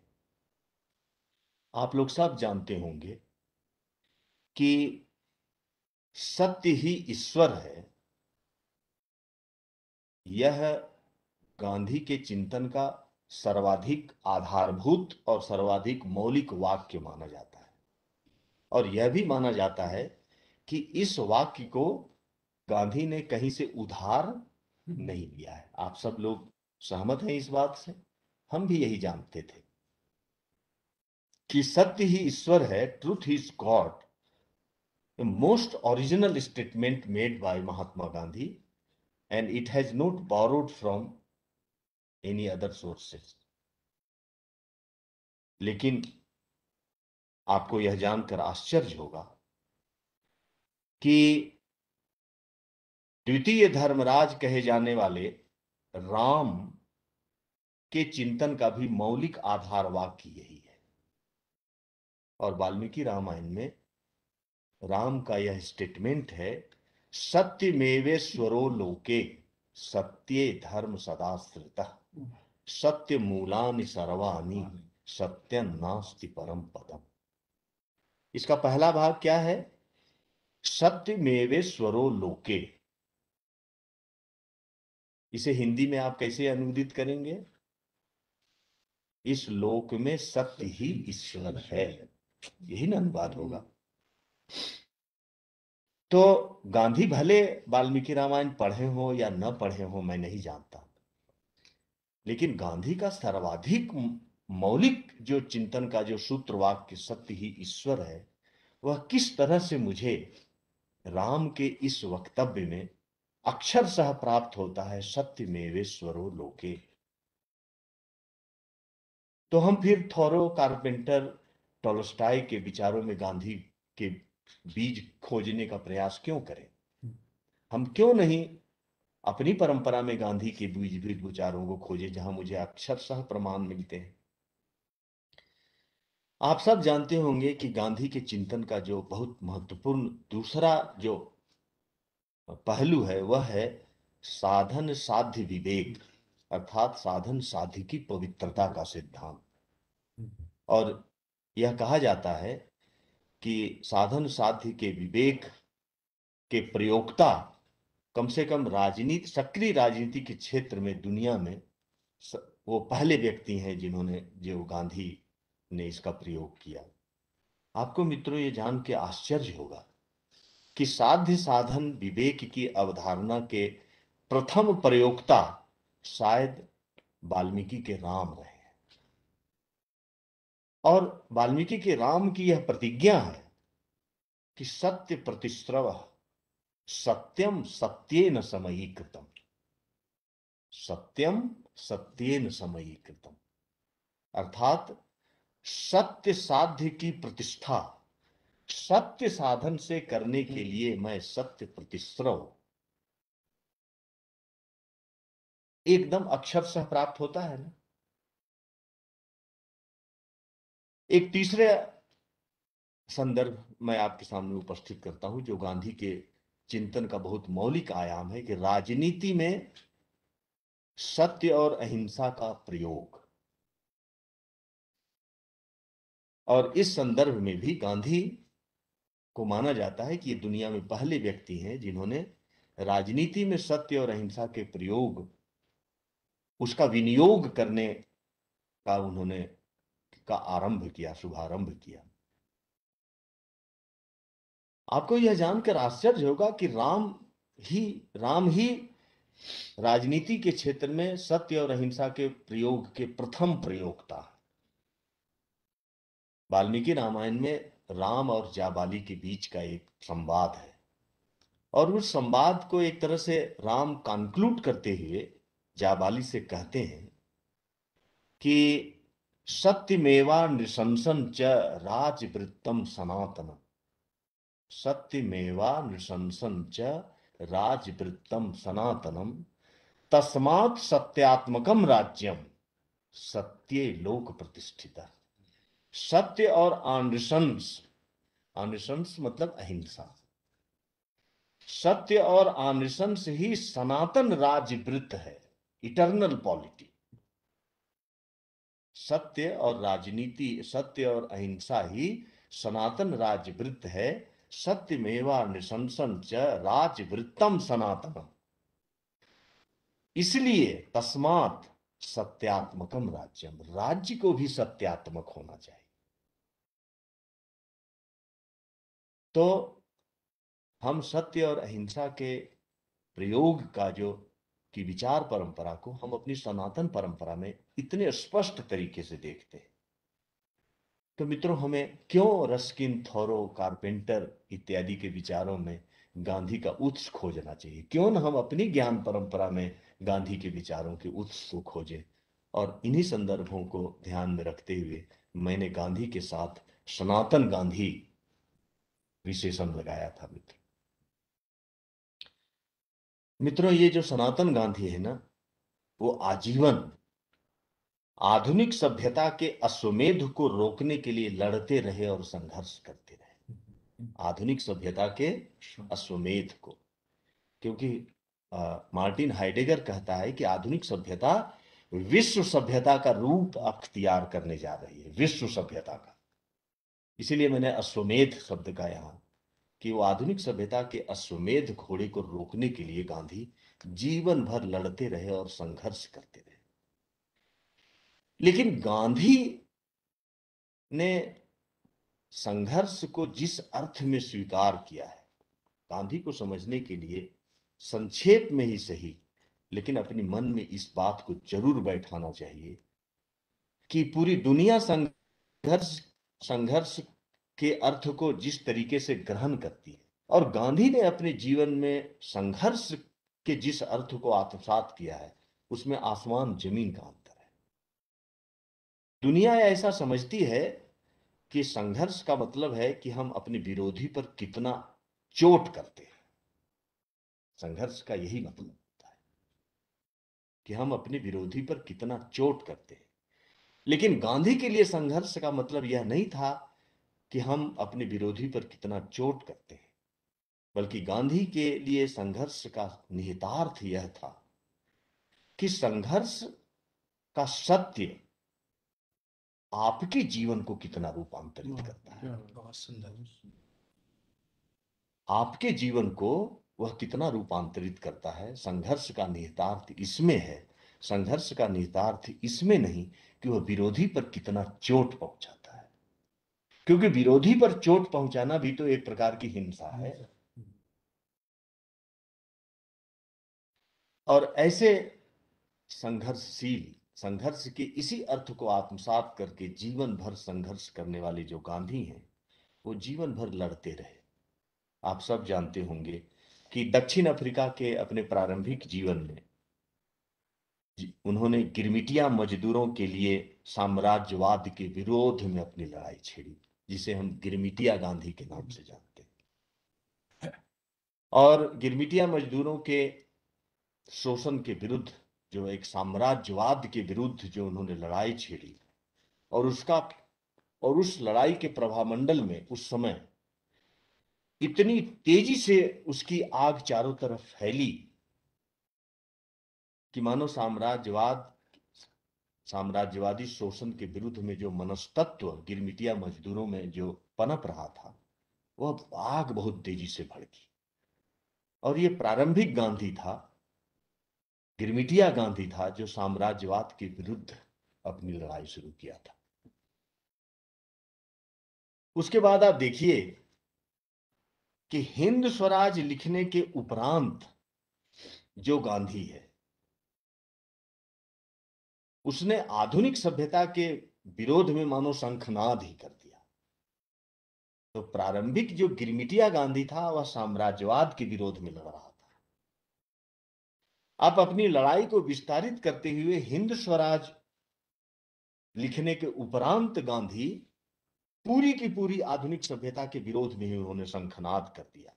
[SPEAKER 4] आप लोग सब जानते होंगे कि सत्य ही ईश्वर है यह गांधी के चिंतन का सर्वाधिक आधारभूत और सर्वाधिक मौलिक वाक्य माना जाता है और यह भी माना जाता है कि इस वाक्य को गांधी ने कहीं से उधार नहीं लिया है आप सब लोग सहमत हैं इस बात से हम भी यही जानते थे कि सत्य ही ईश्वर है truth is God a most original statement made by Mahatma Gandhi and it has not borrowed from any other sources. लेकिन आपको यह जानकर aashcharj hoga ki द्वितीय धर्मराज कहे जाने वाले राम के चिंतन का भी मौलिक आधार वाक्य यही है और वाल्मीकि रामायण में राम का यह स्टेटमेंट है सत्य मेवे स्वरो लोके सत्य धर्म सदा श्रित सत्य मूलानि सर्वानी सत्य नास्ति परम पदम इसका पहला भाग क्या है सत्य मेवे स्वरो लोके इसे हिंदी में आप कैसे अनुदित करेंगे इस लोक में सत्य ही ईश्वर है यही ना अनुवाद होगा तो गांधी भले वाल्मीकि रामायण पढ़े हो या न पढ़े हो मैं नहीं जानता लेकिन गांधी का सर्वाधिक मौलिक जो चिंतन का जो सूत्र वाक्य सत्य ही ईश्वर है वह किस तरह से मुझे राम के इस वक्तव्य में सह प्राप्त होता है सत्य मेवे स्वरो लोके तो हम फिर थोरो कारपेंटर टोलस्टाई के विचारों में गांधी के बीज खोजने का प्रयास क्यों करें हम्म। हम क्यों नहीं अपनी परंपरा में गांधी के बीज बीज विचारों को खोजे जहां मुझे अक्षरशाह प्रमाण मिलते हैं आप सब जानते होंगे कि गांधी के चिंतन का जो बहुत महत्वपूर्ण दूसरा जो पहलू है वह है साधन साध्य विवेक अर्थात साधन साध्य की पवित्रता का सिद्धांत हम्म। और यह कहा जाता है कि साधन साध्य के विवेक के प्रयोगता कम से कम राजनीति सक्रिय राजनीति के क्षेत्र में दुनिया में वो पहले व्यक्ति हैं जिन्होंने जो गांधी ने इसका प्रयोग किया आपको मित्रों ये जान के आश्चर्य होगा कि साध्य साधन विवेक की अवधारणा के प्रथम प्रयोगता शायद वाल्मीकि के राम रहे और वाल्मीकि के राम की यह प्रतिज्ञा है कि सत्य प्रतिश्रव सत्यम सत्येन समयी कृतम सत्यम सत्येन समयी कृतम अर्थात सत्य साध्य की प्रतिष्ठा सत्य साधन से करने के लिए मैं सत्य प्रतिश्रव एकदम अक्षर से प्राप्त होता है ना एक तीसरे संदर्भ मैं आपके सामने उपस्थित करता हूं जो गांधी के चिंतन का बहुत मौलिक आयाम है कि राजनीति में सत्य और अहिंसा का प्रयोग और इस संदर्भ में भी गांधी को माना जाता है कि ये दुनिया में पहले व्यक्ति हैं जिन्होंने राजनीति में सत्य और अहिंसा के प्रयोग उसका विनियोग करने का उन्होंने का आरंभ किया शुभारंभ किया आपको यह जानकर आश्चर्य होगा कि राम ही राम ही राजनीति के क्षेत्र में सत्य और अहिंसा के प्रयोग के प्रथम प्रयोगता वाल्मीकि रामायण में राम और जाबाली के बीच का एक संवाद है और उस संवाद को एक तरह से राम कंक्लूड करते हुए जाबाली से कहते हैं कि सत्यमेवा नृशंसन च राजवृत्तम सनातन सत्यमेवा नृशंसन च राजवृत्तम सनातनम तस्मात् सत्यात्मकम राज्यम सत्य लोक प्रतिष्ठित सत्य और अनुशंस अनुशंस मतलब अहिंसा सत्य और अनुशंस ही सनातन राजवृत्त है इटर्नल पॉलिटी सत्य और राजनीति सत्य और अहिंसा ही सनातन राजवृत्त है सत्यमेवा निशंसन च राजवृत्तम सनातन इसलिए तस्मात सत्यात्मकम राज्यम राज्य को भी सत्यात्मक होना चाहिए तो हम सत्य और अहिंसा के प्रयोग का जो की विचार परंपरा को हम अपनी सनातन परंपरा में इतने स्पष्ट तरीके से देखते हैं तो मित्रों हमें क्यों रस्किन थोरो कारपेंटर इत्यादि के विचारों में गांधी का उत्स खोजना चाहिए क्यों ना हम अपनी ज्ञान परंपरा में गांधी के विचारों के उत्स को खोजें और इन्हीं संदर्भों को ध्यान में रखते हुए मैंने गांधी के साथ सनातन गांधी विशेषण लगाया था मित्र मित्रों ये जो सनातन गांधी है ना वो आजीवन आधुनिक सभ्यता के अश्वमेध को रोकने के लिए लड़ते रहे और संघर्ष करते रहे आधुनिक सभ्यता के अश्वमेध को क्योंकि मार्टिन हाइडेगर कहता है कि आधुनिक सभ्यता विश्व सभ्यता का रूप अख्तियार करने जा रही है विश्व सभ्यता का इसीलिए मैंने अश्वमेध शब्द का यहां कि वो आधुनिक सभ्यता के अश्वमेध घोड़े को रोकने के लिए गांधी जीवन भर लड़ते रहे और संघर्ष करते रहे लेकिन गांधी ने संघर्ष को जिस अर्थ में स्वीकार किया है गांधी को समझने के लिए संक्षेप में ही सही लेकिन अपने मन में इस बात को जरूर बैठाना चाहिए कि पूरी दुनिया संघर्ष संघर्ष के अर्थ को जिस तरीके से ग्रहण करती है और गांधी ने अपने जीवन में संघर्ष के जिस अर्थ को आत्मसात किया है उसमें आसमान जमीन का अंतर है दुनिया ऐसा समझती है कि संघर्ष का मतलब है कि हम अपने विरोधी पर कितना चोट करते हैं संघर्ष का यही मतलब होता है कि हम अपने विरोधी पर कितना चोट करते हैं लेकिन गांधी के लिए संघर्ष का मतलब यह नहीं था कि हम अपने विरोधी पर कितना चोट करते हैं बल्कि गांधी के लिए संघर्ष का निहितार्थ यह था कि संघर्ष का सत्य आपके जीवन को कितना रूपांतरित
[SPEAKER 1] करता है बहुत सुंदर
[SPEAKER 4] आपके जीवन को वह कितना रूपांतरित करता है संघर्ष का निहितार्थ इसमें है संघर्ष का निहितार्थ इसमें नहीं कि वह विरोधी पर कितना चोट पहुंचा क्योंकि विरोधी पर चोट पहुंचाना भी तो एक प्रकार की हिंसा है हम्म। और ऐसे संघर्षशील संघर्ष के इसी अर्थ को आत्मसात करके जीवन भर संघर्ष करने वाले जो गांधी हैं वो जीवन भर लड़ते रहे आप सब जानते होंगे कि दक्षिण अफ्रीका के अपने प्रारंभिक जीवन में उन्होंने गिरमिटिया मजदूरों के लिए साम्राज्यवाद के विरोध में अपनी लड़ाई छेड़ी जिसे हम गिरमिटिया गांधी के नाम से जानते हैं और गिरमिटिया मजदूरों के शोषण के विरुद्ध जो एक साम्राज्यवाद के विरुद्ध जो उन्होंने लड़ाई छेड़ी और उसका और उस लड़ाई के प्रभामंडल में उस समय इतनी तेजी से उसकी आग चारों तरफ फैली कि मानो साम्राज्यवाद साम्राज्यवादी शोषण के विरुद्ध में जो मनस्तत्व गिरमिटिया मजदूरों में जो पनप रहा था वह आग बहुत तेजी से भड़की और ये प्रारंभिक गांधी था गिरमिटिया गांधी था जो साम्राज्यवाद के विरुद्ध अपनी लड़ाई शुरू किया था उसके बाद आप देखिए कि हिंद स्वराज लिखने के उपरांत जो गांधी है उसने आधुनिक सभ्यता के विरोध में मानो शंखनाद ही कर दिया तो प्रारंभिक जो गिरमिटिया गांधी था वह साम्राज्यवाद के विरोध में लड़ रहा था आप अपनी लड़ाई को विस्तारित करते हुए हिंद स्वराज लिखने के उपरांत गांधी पूरी की पूरी आधुनिक सभ्यता के विरोध में ही उन्होंने शंखनाद कर दिया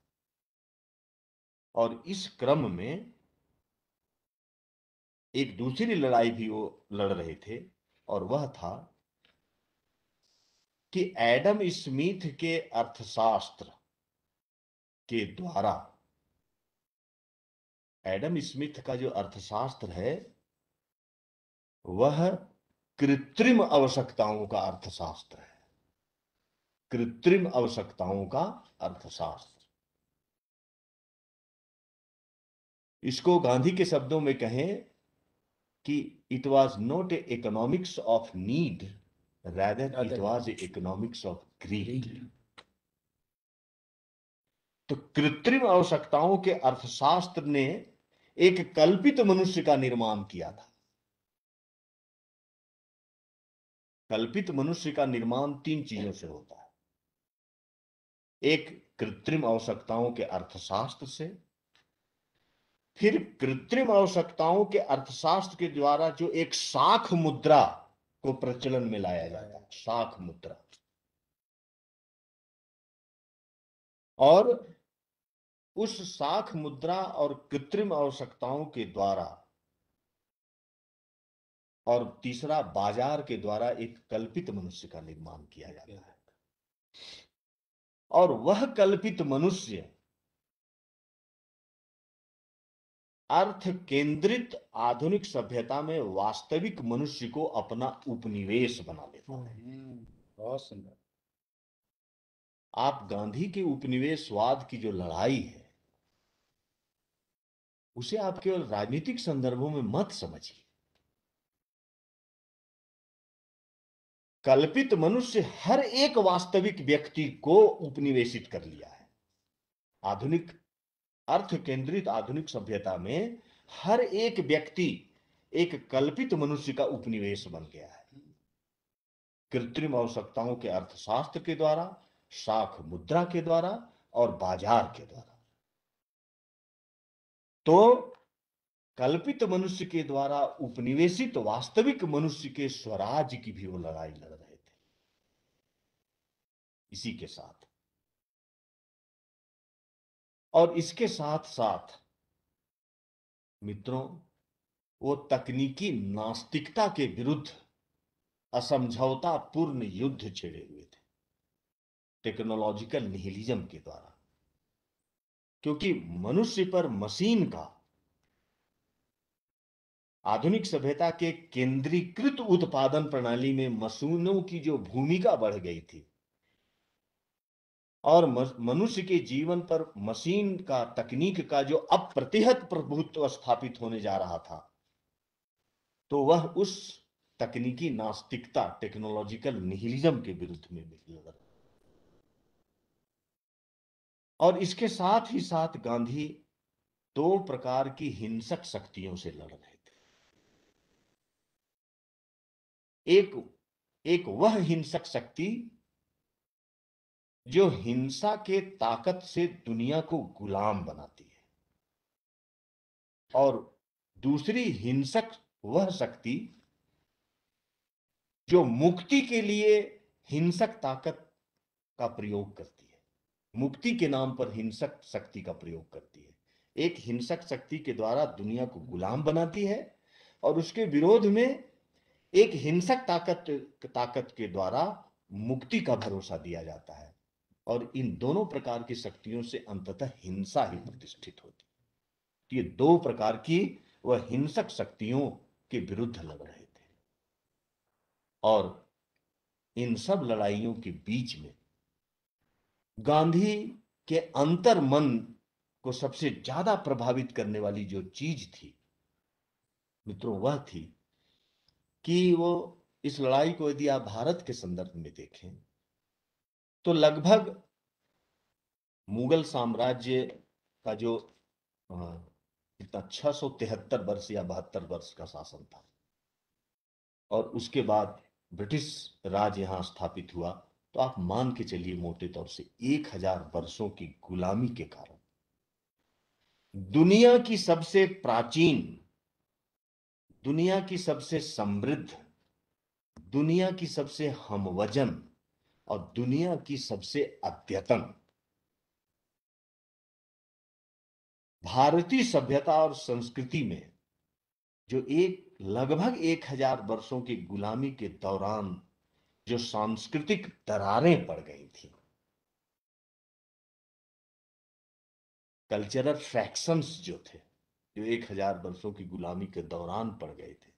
[SPEAKER 4] और इस क्रम में एक दूसरी लड़ाई भी वो लड़ रहे थे और वह था कि एडम स्मिथ के अर्थशास्त्र के द्वारा एडम स्मिथ का जो अर्थशास्त्र है वह कृत्रिम आवश्यकताओं का अर्थशास्त्र है कृत्रिम आवश्यकताओं का अर्थशास्त्र इसको गांधी के शब्दों में कहें कि it was not economics of of need rather it was a economics तो कृत्रिम आवश्यकताओं के अर्थशास्त्र ने एक कल्पित मनुष्य का निर्माण किया था कल्पित मनुष्य का निर्माण तीन चीजों से होता है एक कृत्रिम आवश्यकताओं के अर्थशास्त्र से फिर कृत्रिम आवश्यकताओं के अर्थशास्त्र के द्वारा जो एक साख मुद्रा को प्रचलन में लाया जाता है साख मुद्रा और उस साख मुद्रा और कृत्रिम आवश्यकताओं के द्वारा और तीसरा बाजार के द्वारा एक कल्पित मनुष्य का निर्माण किया जाता है और वह कल्पित मनुष्य अर्थ केंद्रित आधुनिक सभ्यता में वास्तविक मनुष्य को अपना उपनिवेश बना लेता है हम्म, आप गांधी के उपनिवेशवाद की जो लड़ाई है उसे आप केवल राजनीतिक संदर्भों में मत समझिए कल्पित मनुष्य हर एक वास्तविक व्यक्ति को उपनिवेशित कर लिया है आधुनिक अर्थ केंद्रित आधुनिक सभ्यता में हर एक व्यक्ति एक कल्पित मनुष्य का उपनिवेश बन गया है कृत्रिम आवश्यकताओं के अर्थशास्त्र के द्वारा शाख मुद्रा के द्वारा और बाजार के द्वारा तो कल्पित मनुष्य के द्वारा उपनिवेशित तो वास्तविक मनुष्य के स्वराज की भी वो लड़ाई लड़ रहे थे इसी के साथ और इसके साथ साथ मित्रों वो तकनीकी नास्तिकता के विरुद्ध असमझौता पूर्ण युद्ध छेड़े हुए थे टेक्नोलॉजिकल निहिलिज्म के द्वारा क्योंकि मनुष्य पर मशीन का आधुनिक सभ्यता के केंद्रीकृत उत्पादन प्रणाली में मशीनों की जो भूमिका बढ़ गई थी और मनुष्य के जीवन पर मशीन का तकनीक का जो अप्रतिहत प्रभुत्व स्थापित होने जा रहा था तो वह उस तकनीकी नास्तिकता टेक्नोलॉजिकल निहिलिज्म के विरुद्ध में लड़ और इसके साथ ही साथ गांधी दो प्रकार की हिंसक शक्तियों से लड़ रहे थे एक एक वह हिंसक शक्ति जो हिंसा के ताकत से दुनिया को गुलाम बनाती है और दूसरी हिंसक वह शक्ति जो मुक्ति के लिए हिंसक ताकत का प्रयोग करती है मुक्ति के नाम पर हिंसक शक्ति का प्रयोग करती है एक हिंसक शक्ति के द्वारा दुनिया को गुलाम बनाती है और उसके विरोध में एक हिंसक ताकत ताकत के द्वारा मुक्ति का भरोसा दिया जाता है और इन दोनों प्रकार की शक्तियों से अंततः हिंसा ही प्रतिष्ठित होती तो ये दो प्रकार की वह हिंसक शक्तियों के विरुद्ध लड़ रहे थे और इन सब लड़ाइयों के बीच में गांधी के अंतर मन को सबसे ज्यादा प्रभावित करने वाली जो चीज थी मित्रों वह थी कि वो इस लड़ाई को यदि आप भारत के संदर्भ में देखें तो लगभग मुगल साम्राज्य का जो कितना छह सौ तिहत्तर वर्ष या बहत्तर वर्ष का शासन था और उसके बाद ब्रिटिश राज यहां स्थापित हुआ तो आप मान के चलिए मोटे तौर से एक हजार वर्षों की गुलामी के कारण दुनिया की सबसे प्राचीन दुनिया की सबसे समृद्ध दुनिया की सबसे हमवजन और दुनिया की सबसे अद्यतन भारतीय सभ्यता और संस्कृति में जो एक लगभग एक हजार वर्षों की गुलामी के दौरान जो सांस्कृतिक दरारें पड़ गई थी कल्चरल फ्रैक्शंस जो थे जो एक हजार वर्षों की गुलामी के दौरान पड़ गए थे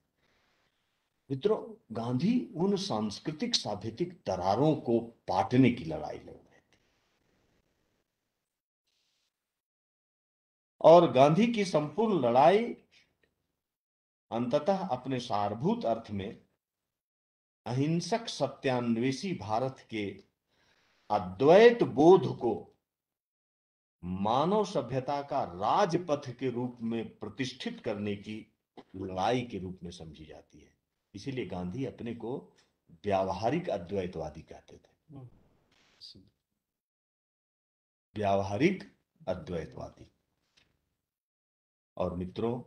[SPEAKER 4] मित्रों गांधी उन सांस्कृतिक साहित्यिक दरारों को पाटने की लड़ाई लड़ रहे थे और गांधी की संपूर्ण लड़ाई अंततः अपने सारभूत अर्थ में अहिंसक सत्यान्वेषी भारत के अद्वैत बोध को मानव सभ्यता का राजपथ के रूप में प्रतिष्ठित करने की लड़ाई के रूप में समझी जाती है इसीलिए गांधी अपने को व्यावहारिक अद्वैतवादी कहते
[SPEAKER 2] थे
[SPEAKER 4] व्यावहारिक अद्वैतवादी और मित्रों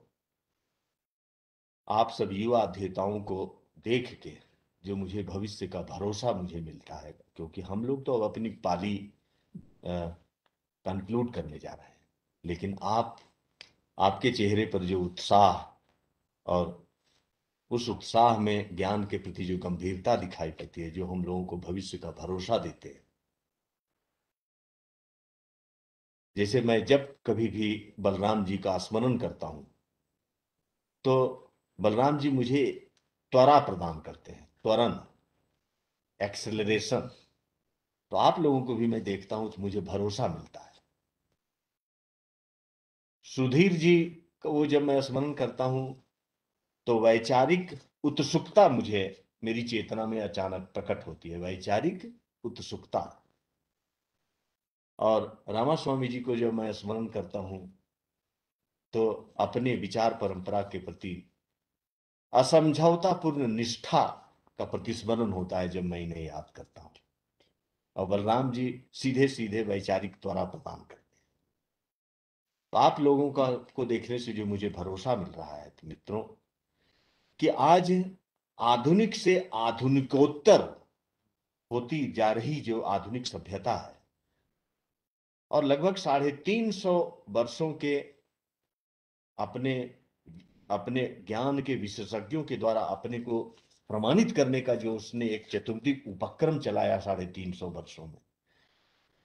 [SPEAKER 4] आप सब युवा अध्येताओं को देख के जो मुझे भविष्य का भरोसा मुझे मिलता है क्योंकि हम लोग तो अब अपनी पाली कंक्लूड करने जा रहे हैं लेकिन आप आपके चेहरे पर जो उत्साह और उस उत्साह में ज्ञान के प्रति जो गंभीरता दिखाई पड़ती है जो हम लोगों को भविष्य का भरोसा देते हैं जैसे मैं जब कभी भी बलराम जी का स्मरण करता हूं तो बलराम जी मुझे त्वरा प्रदान करते हैं त्वरण एक्सेलरेशन तो आप लोगों को भी मैं देखता हूं तो मुझे भरोसा मिलता है सुधीर जी को जब मैं स्मरण करता हूं तो वैचारिक उत्सुकता मुझे मेरी चेतना में अचानक प्रकट होती है वैचारिक उत्सुकता और रामा स्वामी जी को जब मैं स्मरण करता हूं तो अपने विचार परंपरा के प्रति असमझौतापूर्ण निष्ठा का प्रतिस्मरण होता है जब मैं इन्हें याद करता हूं और बलराम जी सीधे सीधे वैचारिक द्वारा प्रदान करते हैं तो आप लोगों का को देखने से जो मुझे भरोसा मिल रहा है मित्रों कि आज आधुनिक से आधुनिकोत्तर होती जा रही जो आधुनिक सभ्यता है और लगभग साढ़े तीन सौ वर्षों के अपने अपने ज्ञान के विशेषज्ञों के द्वारा अपने को प्रमाणित करने का जो उसने एक चतुर्दी उपक्रम चलाया साढ़े तीन सौ वर्षों में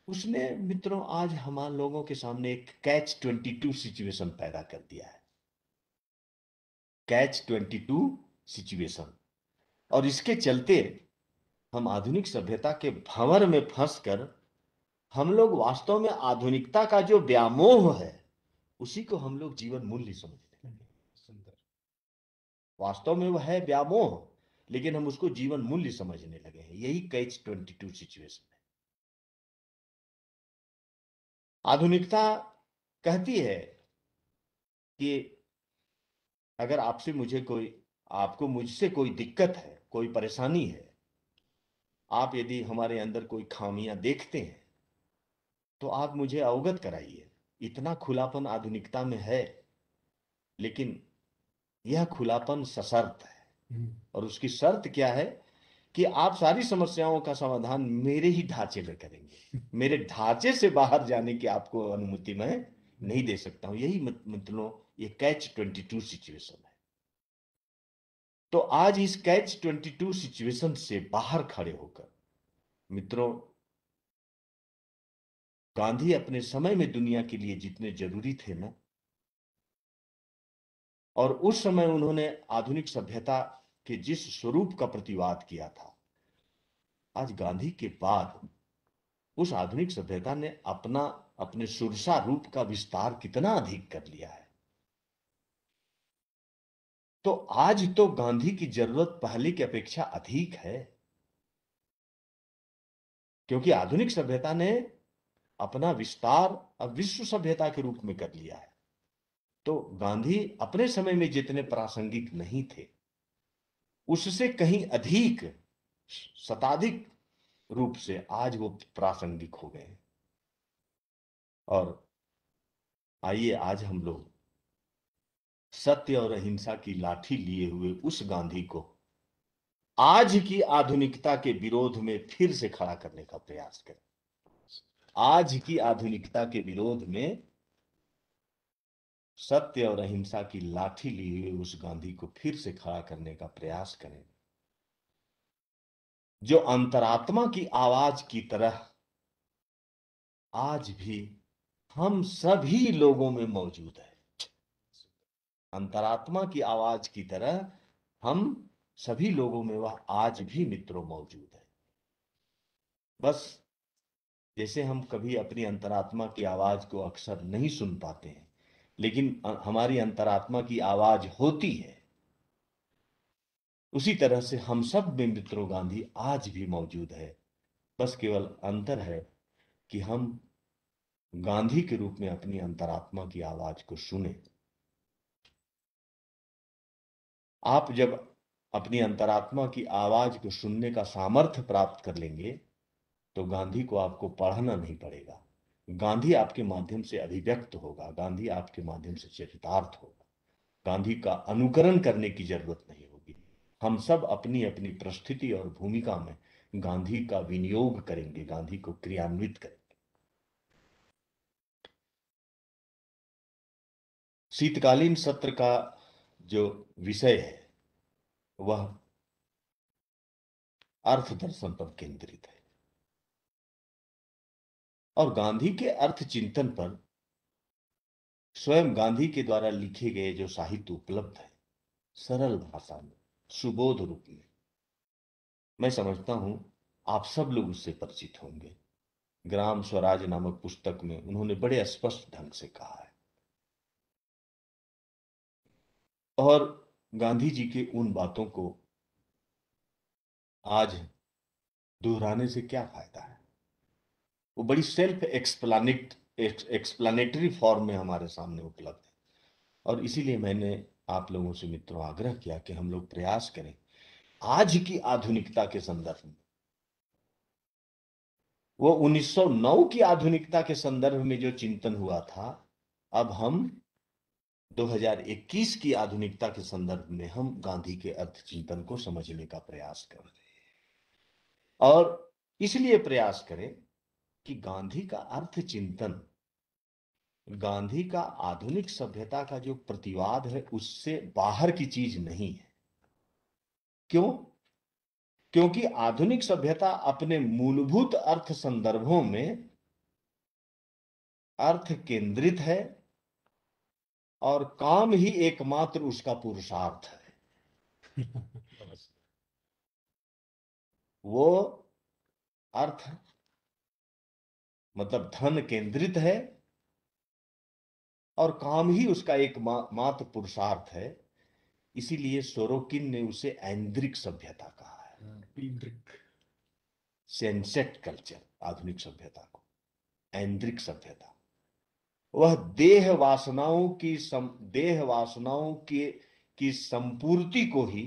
[SPEAKER 4] उसने मित्रों आज हमारे लोगों के सामने एक कैच ट्वेंटी टू सिचुएशन पैदा कर दिया है कैच ट्वेंटी टू सिचुएशन और इसके चलते हम आधुनिक सभ्यता के भंवर में फंस कर हम लोग वास्तव में आधुनिकता का जो व्यामोह है उसी को हम लोग जीवन मूल्य समझते हैं वास्तव में वह है व्यामोह लेकिन हम उसको जीवन मूल्य समझने लगे हैं यही कैच ट्वेंटी टू सिचुएशन है आधुनिकता कहती है कि अगर आपसे मुझे कोई आपको मुझसे कोई दिक्कत है कोई परेशानी है आप यदि हमारे अंदर कोई खामियां देखते हैं तो आप मुझे अवगत कराइए इतना खुलापन आधुनिकता में है लेकिन यह खुलापन सशर्त है हम्म। और उसकी शर्त क्या है कि आप सारी समस्याओं का समाधान मेरे ही ढांचे में करेंगे मेरे ढांचे से बाहर जाने की आपको अनुमति मैं नहीं दे सकता हूं यही मित्रों ये कैच 22 सिचुएशन है तो आज इस कैच 22 सिचुएशन से बाहर खड़े होकर मित्रों गांधी अपने समय में दुनिया के लिए जितने जरूरी थे ना और उस समय उन्होंने आधुनिक सभ्यता के जिस स्वरूप का प्रतिवाद किया था आज गांधी के बाद उस आधुनिक सभ्यता ने अपना अपने सुरसा रूप का विस्तार कितना अधिक कर लिया है तो आज तो गांधी की जरूरत पहले की अपेक्षा अधिक है क्योंकि आधुनिक सभ्यता ने अपना विस्तार अब विश्व सभ्यता के रूप में कर लिया है तो गांधी अपने समय में जितने प्रासंगिक नहीं थे उससे कहीं अधिक शताधिक रूप से आज वो प्रासंगिक हो गए और आइए आज हम लोग सत्य और अहिंसा की लाठी लिए हुए उस गांधी को आज की आधुनिकता के विरोध में फिर से खड़ा करने का प्रयास करें आज की आधुनिकता के विरोध में सत्य और अहिंसा की लाठी लिए हुए उस गांधी को फिर से खड़ा करने का प्रयास करें जो अंतरात्मा की आवाज की तरह आज भी हम सभी लोगों में मौजूद है अंतरात्मा की आवाज की तरह हम सभी लोगों में वह आज भी मित्रों मौजूद है बस जैसे हम कभी अपनी अंतरात्मा की आवाज को अक्सर नहीं सुन पाते हैं लेकिन हमारी अंतरात्मा की आवाज होती है उसी तरह से हम सब में मित्रों गांधी आज भी मौजूद है बस केवल अंतर है कि हम गांधी के रूप में अपनी अंतरात्मा की आवाज को सुने आप जब अपनी अंतरात्मा की आवाज को सुनने का सामर्थ्य प्राप्त कर लेंगे तो गांधी को आपको पढ़ना नहीं पड़ेगा गांधी आपके माध्यम से अभिव्यक्त होगा गांधी आपके माध्यम से चरितार्थ होगा गांधी का अनुकरण करने की जरूरत नहीं होगी हम सब अपनी अपनी परिस्थिति और भूमिका में गांधी का विनियोग करेंगे गांधी को क्रियान्वित करेंगे शीतकालीन सत्र का जो विषय है वह अर्थ दर्शन पर केंद्रित है और गांधी के अर्थ चिंतन पर स्वयं गांधी के द्वारा लिखे गए जो साहित्य उपलब्ध है सरल भाषा में सुबोध रूप में मैं समझता हूं आप सब लोग उससे परिचित होंगे ग्राम स्वराज नामक पुस्तक में उन्होंने बड़े स्पष्ट ढंग से कहा है और गांधी जी के उन बातों को आज दोहराने से क्या फायदा है वो बड़ी सेल्फ एक्सप्लानिट एक्सप्लानेटरी फॉर्म में हमारे सामने उपलब्ध है और इसीलिए मैंने आप लोगों से मित्रों आग्रह किया कि हम लोग प्रयास करें आज की आधुनिकता के संदर्भ में वो 1909 की आधुनिकता के संदर्भ में जो चिंतन हुआ था अब हम 2021 की आधुनिकता के संदर्भ में हम गांधी के अर्थ चिंतन को समझने का प्रयास कर रहे हैं और इसलिए प्रयास करें कि गांधी का अर्थ चिंतन गांधी का आधुनिक सभ्यता का जो प्रतिवाद है उससे बाहर की चीज नहीं है क्यों क्योंकि आधुनिक सभ्यता अपने मूलभूत अर्थ संदर्भों में अर्थ केंद्रित है और काम ही एकमात्र उसका पुरुषार्थ है वो अर्थ मतलब धन केंद्रित है और काम ही उसका एक मा, मात्र पुरुषार्थ है इसीलिए सोरोकिन ने उसे ऐन्द्रिक सभ्यता कहा है हाँ, सेंसेट कल्चर आधुनिक सभ्यता को ऐन्द्रिक सभ्यता वह देह वासनाओं की सम, देह वासनाओं के की संपूर्ति को ही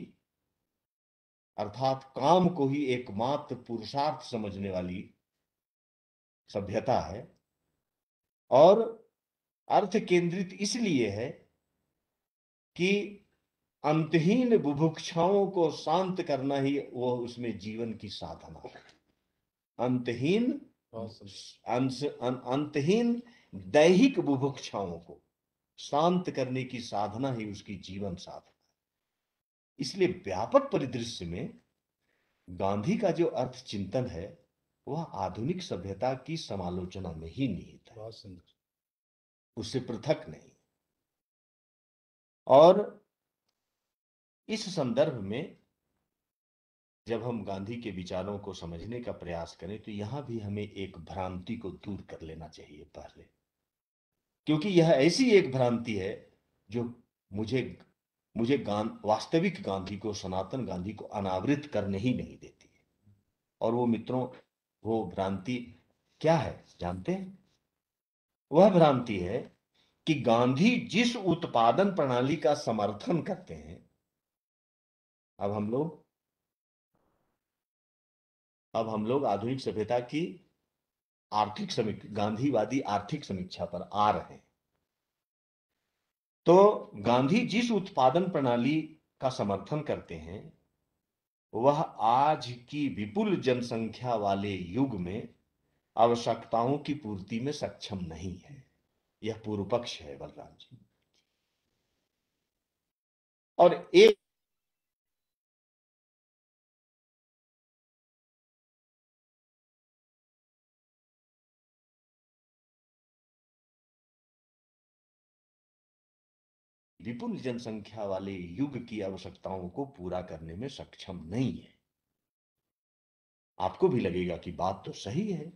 [SPEAKER 4] अर्थात काम को ही एकमात्र पुरुषार्थ समझने वाली सभ्यता है और अर्थ केंद्रित इसलिए है कि अंतहीन बुभुक्षाओं को शांत करना ही वो उसमें जीवन की साधना है अंतहीन अं, अंतहीन दैहिक बुभुक्षाओं को शांत करने की साधना ही उसकी जीवन साधना इसलिए व्यापक परिदृश्य में गांधी का जो अर्थ चिंतन है वह आधुनिक सभ्यता की समालोचना में ही निहित है उससे पृथक नहीं और इस संदर्भ में जब हम गांधी के विचारों को समझने का प्रयास करें तो यहां भी हमें एक भ्रांति को दूर कर लेना चाहिए पहले क्योंकि यह ऐसी एक भ्रांति है जो मुझे मुझे गां, वास्तविक गांधी को सनातन गांधी को अनावृत करने ही नहीं देती है और वो मित्रों वो भ्रांति क्या है जानते हैं वह भ्रांति है कि गांधी जिस उत्पादन प्रणाली का समर्थन करते हैं अब हम लोग अब हम लोग आधुनिक सभ्यता की आर्थिक समीक्षा गांधीवादी आर्थिक समीक्षा पर आ रहे हैं तो गांधी जिस उत्पादन प्रणाली का समर्थन करते हैं वह आज की विपुल जनसंख्या वाले युग में आवश्यकताओं की पूर्ति में सक्षम नहीं है यह पूर्व पक्ष है बलराम जी
[SPEAKER 3] और एक विपुल
[SPEAKER 4] जनसंख्या वाले युग की आवश्यकताओं को पूरा करने में सक्षम नहीं है आपको भी लगेगा कि बात तो सही है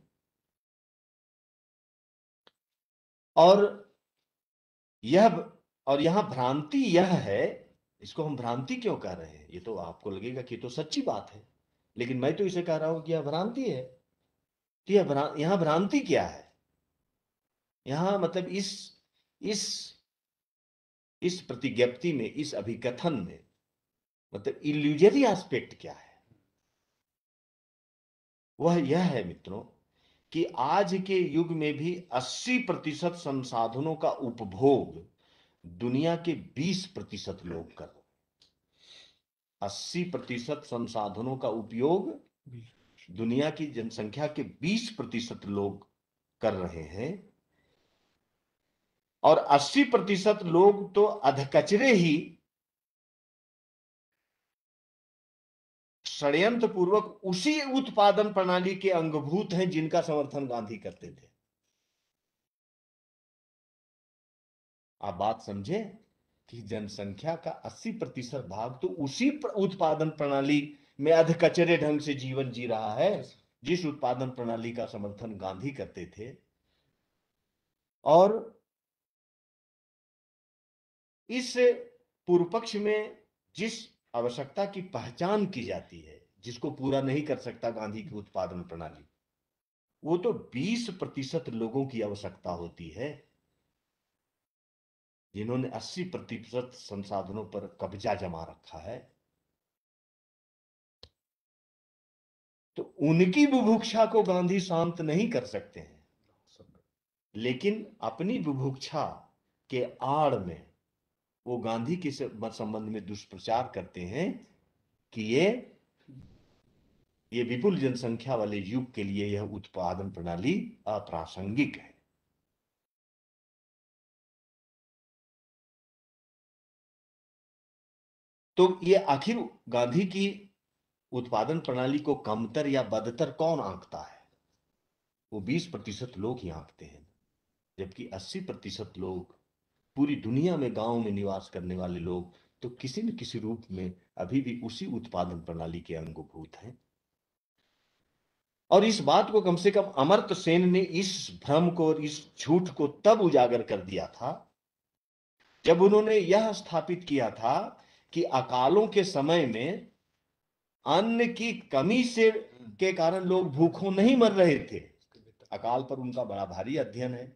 [SPEAKER 4] और यह और यहां भ्रांति यह है इसको हम भ्रांति क्यों कह रहे हैं ये तो आपको लगेगा कि तो सच्ची बात है लेकिन मैं तो इसे कह रहा हूं कि यह भ्रांति है तो यह यहां भ्रांति क्या है यहां मतलब इस इस इस प्रतिज्ञप्ति में इस अभिकथन में मतलब इल्यूजरी एस्पेक्ट क्या है वह यह है मित्रों कि आज के युग में भी 80 प्रतिशत संसाधनों का उपभोग दुनिया के 20 प्रतिशत लोग कर 80 प्रतिशत संसाधनों का उपयोग दुनिया की जनसंख्या के 20 प्रतिशत लोग कर रहे हैं और 80 प्रतिशत लोग तो अधकचरे ही षडयंत्र पूर्वक उसी उत्पादन प्रणाली के अंगभूत हैं जिनका समर्थन गांधी करते थे आप बात समझे कि जनसंख्या का 80 प्रतिशत भाग तो उसी उत्पादन प्रणाली में अधकचरे ढंग से जीवन जी रहा है जिस उत्पादन प्रणाली का समर्थन गांधी करते थे और इस पूर्व पक्ष में जिस आवश्यकता की पहचान की जाती है जिसको पूरा नहीं कर सकता गांधी की उत्पादन प्रणाली वो तो 20 प्रतिशत लोगों की आवश्यकता होती है जिन्होंने 80 प्रतिशत संसाधनों पर कब्जा जमा रखा है तो उनकी बुभुक्षा को गांधी शांत नहीं कर सकते हैं लेकिन अपनी बुभुक्षा के आड़ में वो गांधी के संबंध में दुष्प्रचार करते हैं कि ये ये विपुल जनसंख्या वाले युग के लिए यह उत्पादन प्रणाली अप्रासंगिक है तो ये आखिर गांधी की उत्पादन प्रणाली को कमतर या बदतर कौन आंकता है वो 20 प्रतिशत लोग ही आंकते हैं जबकि 80 प्रतिशत लोग पूरी दुनिया में गाँव में निवास करने वाले लोग तो किसी न किसी रूप में अभी भी उसी उत्पादन प्रणाली के अंगभूत हैं और इस बात को कम से कम अमर्त सेन ने इस भ्रम को और इस झूठ को तब उजागर कर दिया था जब उन्होंने यह स्थापित किया था कि अकालों के समय में अन्न की कमी से के कारण लोग भूखों नहीं मर रहे थे अकाल पर उनका बड़ा भारी अध्ययन है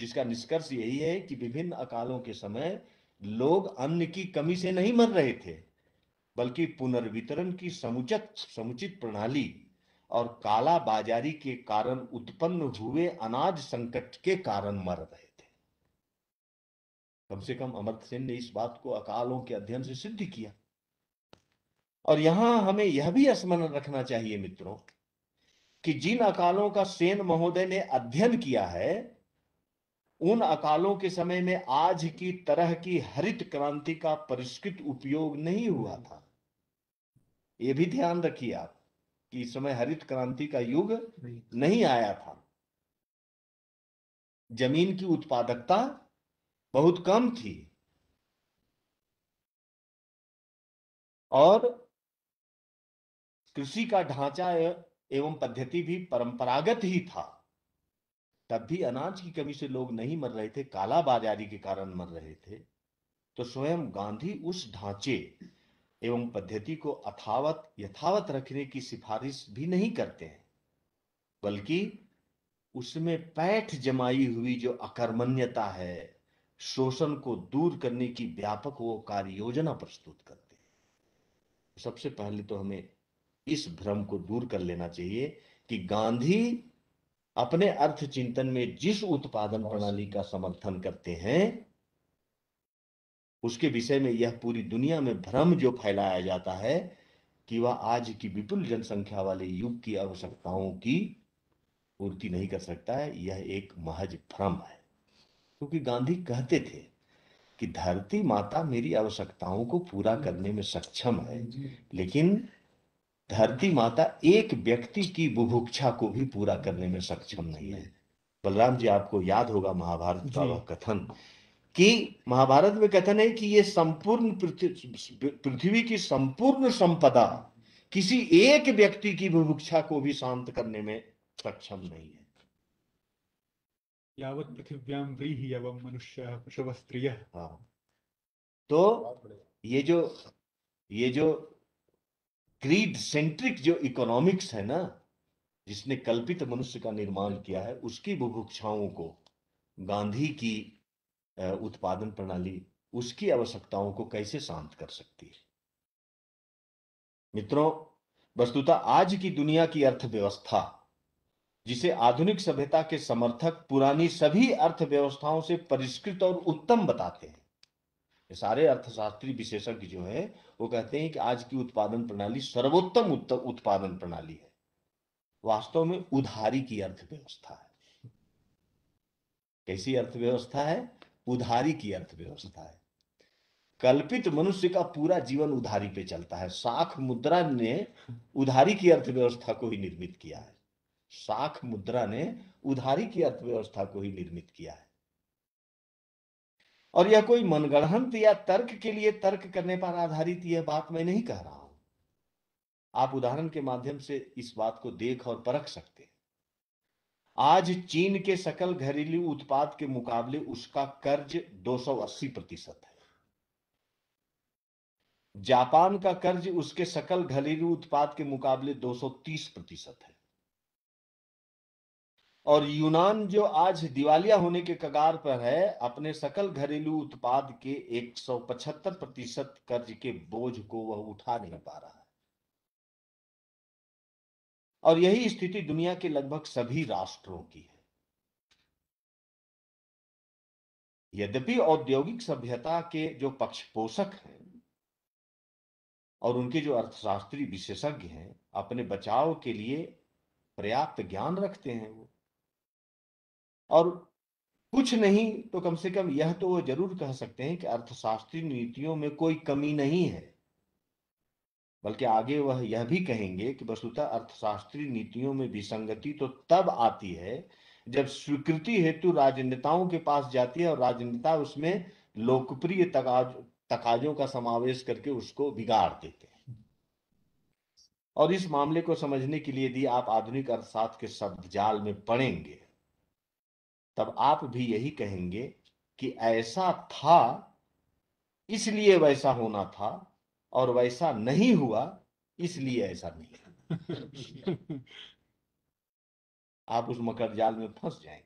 [SPEAKER 4] जिसका निष्कर्ष यही है कि विभिन्न अकालों के समय लोग अन्न की कमी से नहीं मर रहे थे बल्कि पुनर्वितरण की समुचित समुचित प्रणाली और काला बाजारी के कारण उत्पन्न हुए अनाज संकट के कारण मर रहे थे कम से कम अमर सेन ने इस बात को अकालों के अध्ययन से सिद्ध किया और यहां हमें यह भी स्मरण रखना चाहिए मित्रों कि जिन अकालों का सेन महोदय ने अध्ययन किया है उन अकालों के समय में आज की तरह की हरित क्रांति का परिष्कृत उपयोग नहीं हुआ था ये भी ध्यान रखिए आप कि इस समय हरित क्रांति का युग नहीं आया था जमीन की उत्पादकता बहुत कम थी और कृषि का ढांचा एवं पद्धति भी परंपरागत ही था तब भी अनाज की कमी से लोग नहीं मर रहे थे काला बाजारी के कारण मर रहे थे तो स्वयं गांधी उस ढांचे एवं पद्धति को अथावत यथावत रखने की सिफारिश भी नहीं करते हैं बल्कि उसमें पैठ जमाई हुई जो अकर्मण्यता है शोषण को दूर करने की व्यापक वो कार्य योजना प्रस्तुत करते हैं सबसे पहले तो हमें इस भ्रम को दूर कर लेना चाहिए कि गांधी अपने अर्थ चिंतन में जिस उत्पादन प्रणाली का समर्थन करते हैं उसके विषय में यह पूरी दुनिया में भ्रम जो फैलाया जाता है कि वह आज की विपुल जनसंख्या वाले युग की आवश्यकताओं की पूर्ति नहीं कर सकता है यह एक महज भ्रम है क्योंकि गांधी कहते थे कि धरती माता मेरी आवश्यकताओं को पूरा करने में सक्षम है लेकिन धरती माता एक व्यक्ति की बुभुक्षा को भी पूरा करने में सक्षम नहीं है बलराम जी आपको याद होगा महाभारत का वह कथन कि महाभारत में कथन है कि ये संपूर्ण पृथ्वी की संपूर्ण संपदा किसी एक व्यक्ति की बुभुक्षा को भी शांत करने में सक्षम नहीं है
[SPEAKER 2] यावत पृथिव्याम व्रीही एवं मनुष्य स्त्रिय
[SPEAKER 4] हाँ तो ये जो ये जो क्रीड सेंट्रिक जो इकोनॉमिक्स है ना जिसने कल्पित मनुष्य का निर्माण किया है उसकी बुभुक्षाओं को गांधी की उत्पादन प्रणाली उसकी आवश्यकताओं को कैसे शांत कर सकती है मित्रों वस्तुतः आज की दुनिया की अर्थव्यवस्था जिसे आधुनिक सभ्यता के समर्थक पुरानी सभी अर्थव्यवस्थाओं से परिष्कृत और उत्तम बताते हैं ये सारे अर्थशास्त्री विशेषज्ञ जो है वो कहते हैं कि आज की उत्पादन प्रणाली सर्वोत्तम उत्पादन प्रणाली है वास्तव में उधारी की अर्थव्यवस्था है कैसी अर्थव्यवस्था है उधारी की अर्थव्यवस्था है कल्पित मनुष्य का पूरा जीवन उधारी पे चलता है साख मुद्रा ने उधारी की अर्थव्यवस्था को ही निर्मित किया है साख मुद्रा ने उधारी की अर्थव्यवस्था को ही निर्मित किया है और यह कोई मनगढ़ंत या तर्क के लिए तर्क करने पर आधारित यह बात मैं नहीं कह रहा हूं आप उदाहरण के माध्यम से इस बात को देख और परख सकते हैं आज चीन के सकल घरेलू उत्पाद के मुकाबले उसका कर्ज 280 प्रतिशत है जापान का कर्ज उसके सकल घरेलू उत्पाद के मुकाबले 230 प्रतिशत है और यूनान जो आज दिवालिया होने के कगार पर है अपने सकल घरेलू उत्पाद के 175 प्रतिशत कर्ज के बोझ को वह उठा नहीं पा रहा है और यही स्थिति दुनिया के लगभग सभी राष्ट्रों की है यद्यपि औद्योगिक सभ्यता के जो पक्षपोषक हैं और उनके जो अर्थशास्त्री विशेषज्ञ हैं अपने बचाव के लिए पर्याप्त ज्ञान रखते हैं वो और कुछ नहीं तो कम से कम यह तो वो जरूर कह सकते हैं कि अर्थशास्त्री नीतियों में कोई कमी नहीं है बल्कि आगे वह यह भी कहेंगे कि वस्तुतः अर्थशास्त्री नीतियों में विसंगति तो तब आती है जब स्वीकृति हेतु राजनेताओं के पास जाती है और राजनेता उसमें लोकप्रिय तकाज तकाजों का समावेश करके उसको बिगाड़ देते हैं और इस मामले को समझने के लिए यदि आप आधुनिक अर्थशास्त्र के शब्द जाल में पढ़ेंगे तब आप भी यही कहेंगे कि ऐसा था इसलिए वैसा होना था और वैसा नहीं हुआ इसलिए ऐसा नहीं आप उस मकर जाल में फंस जाएंगे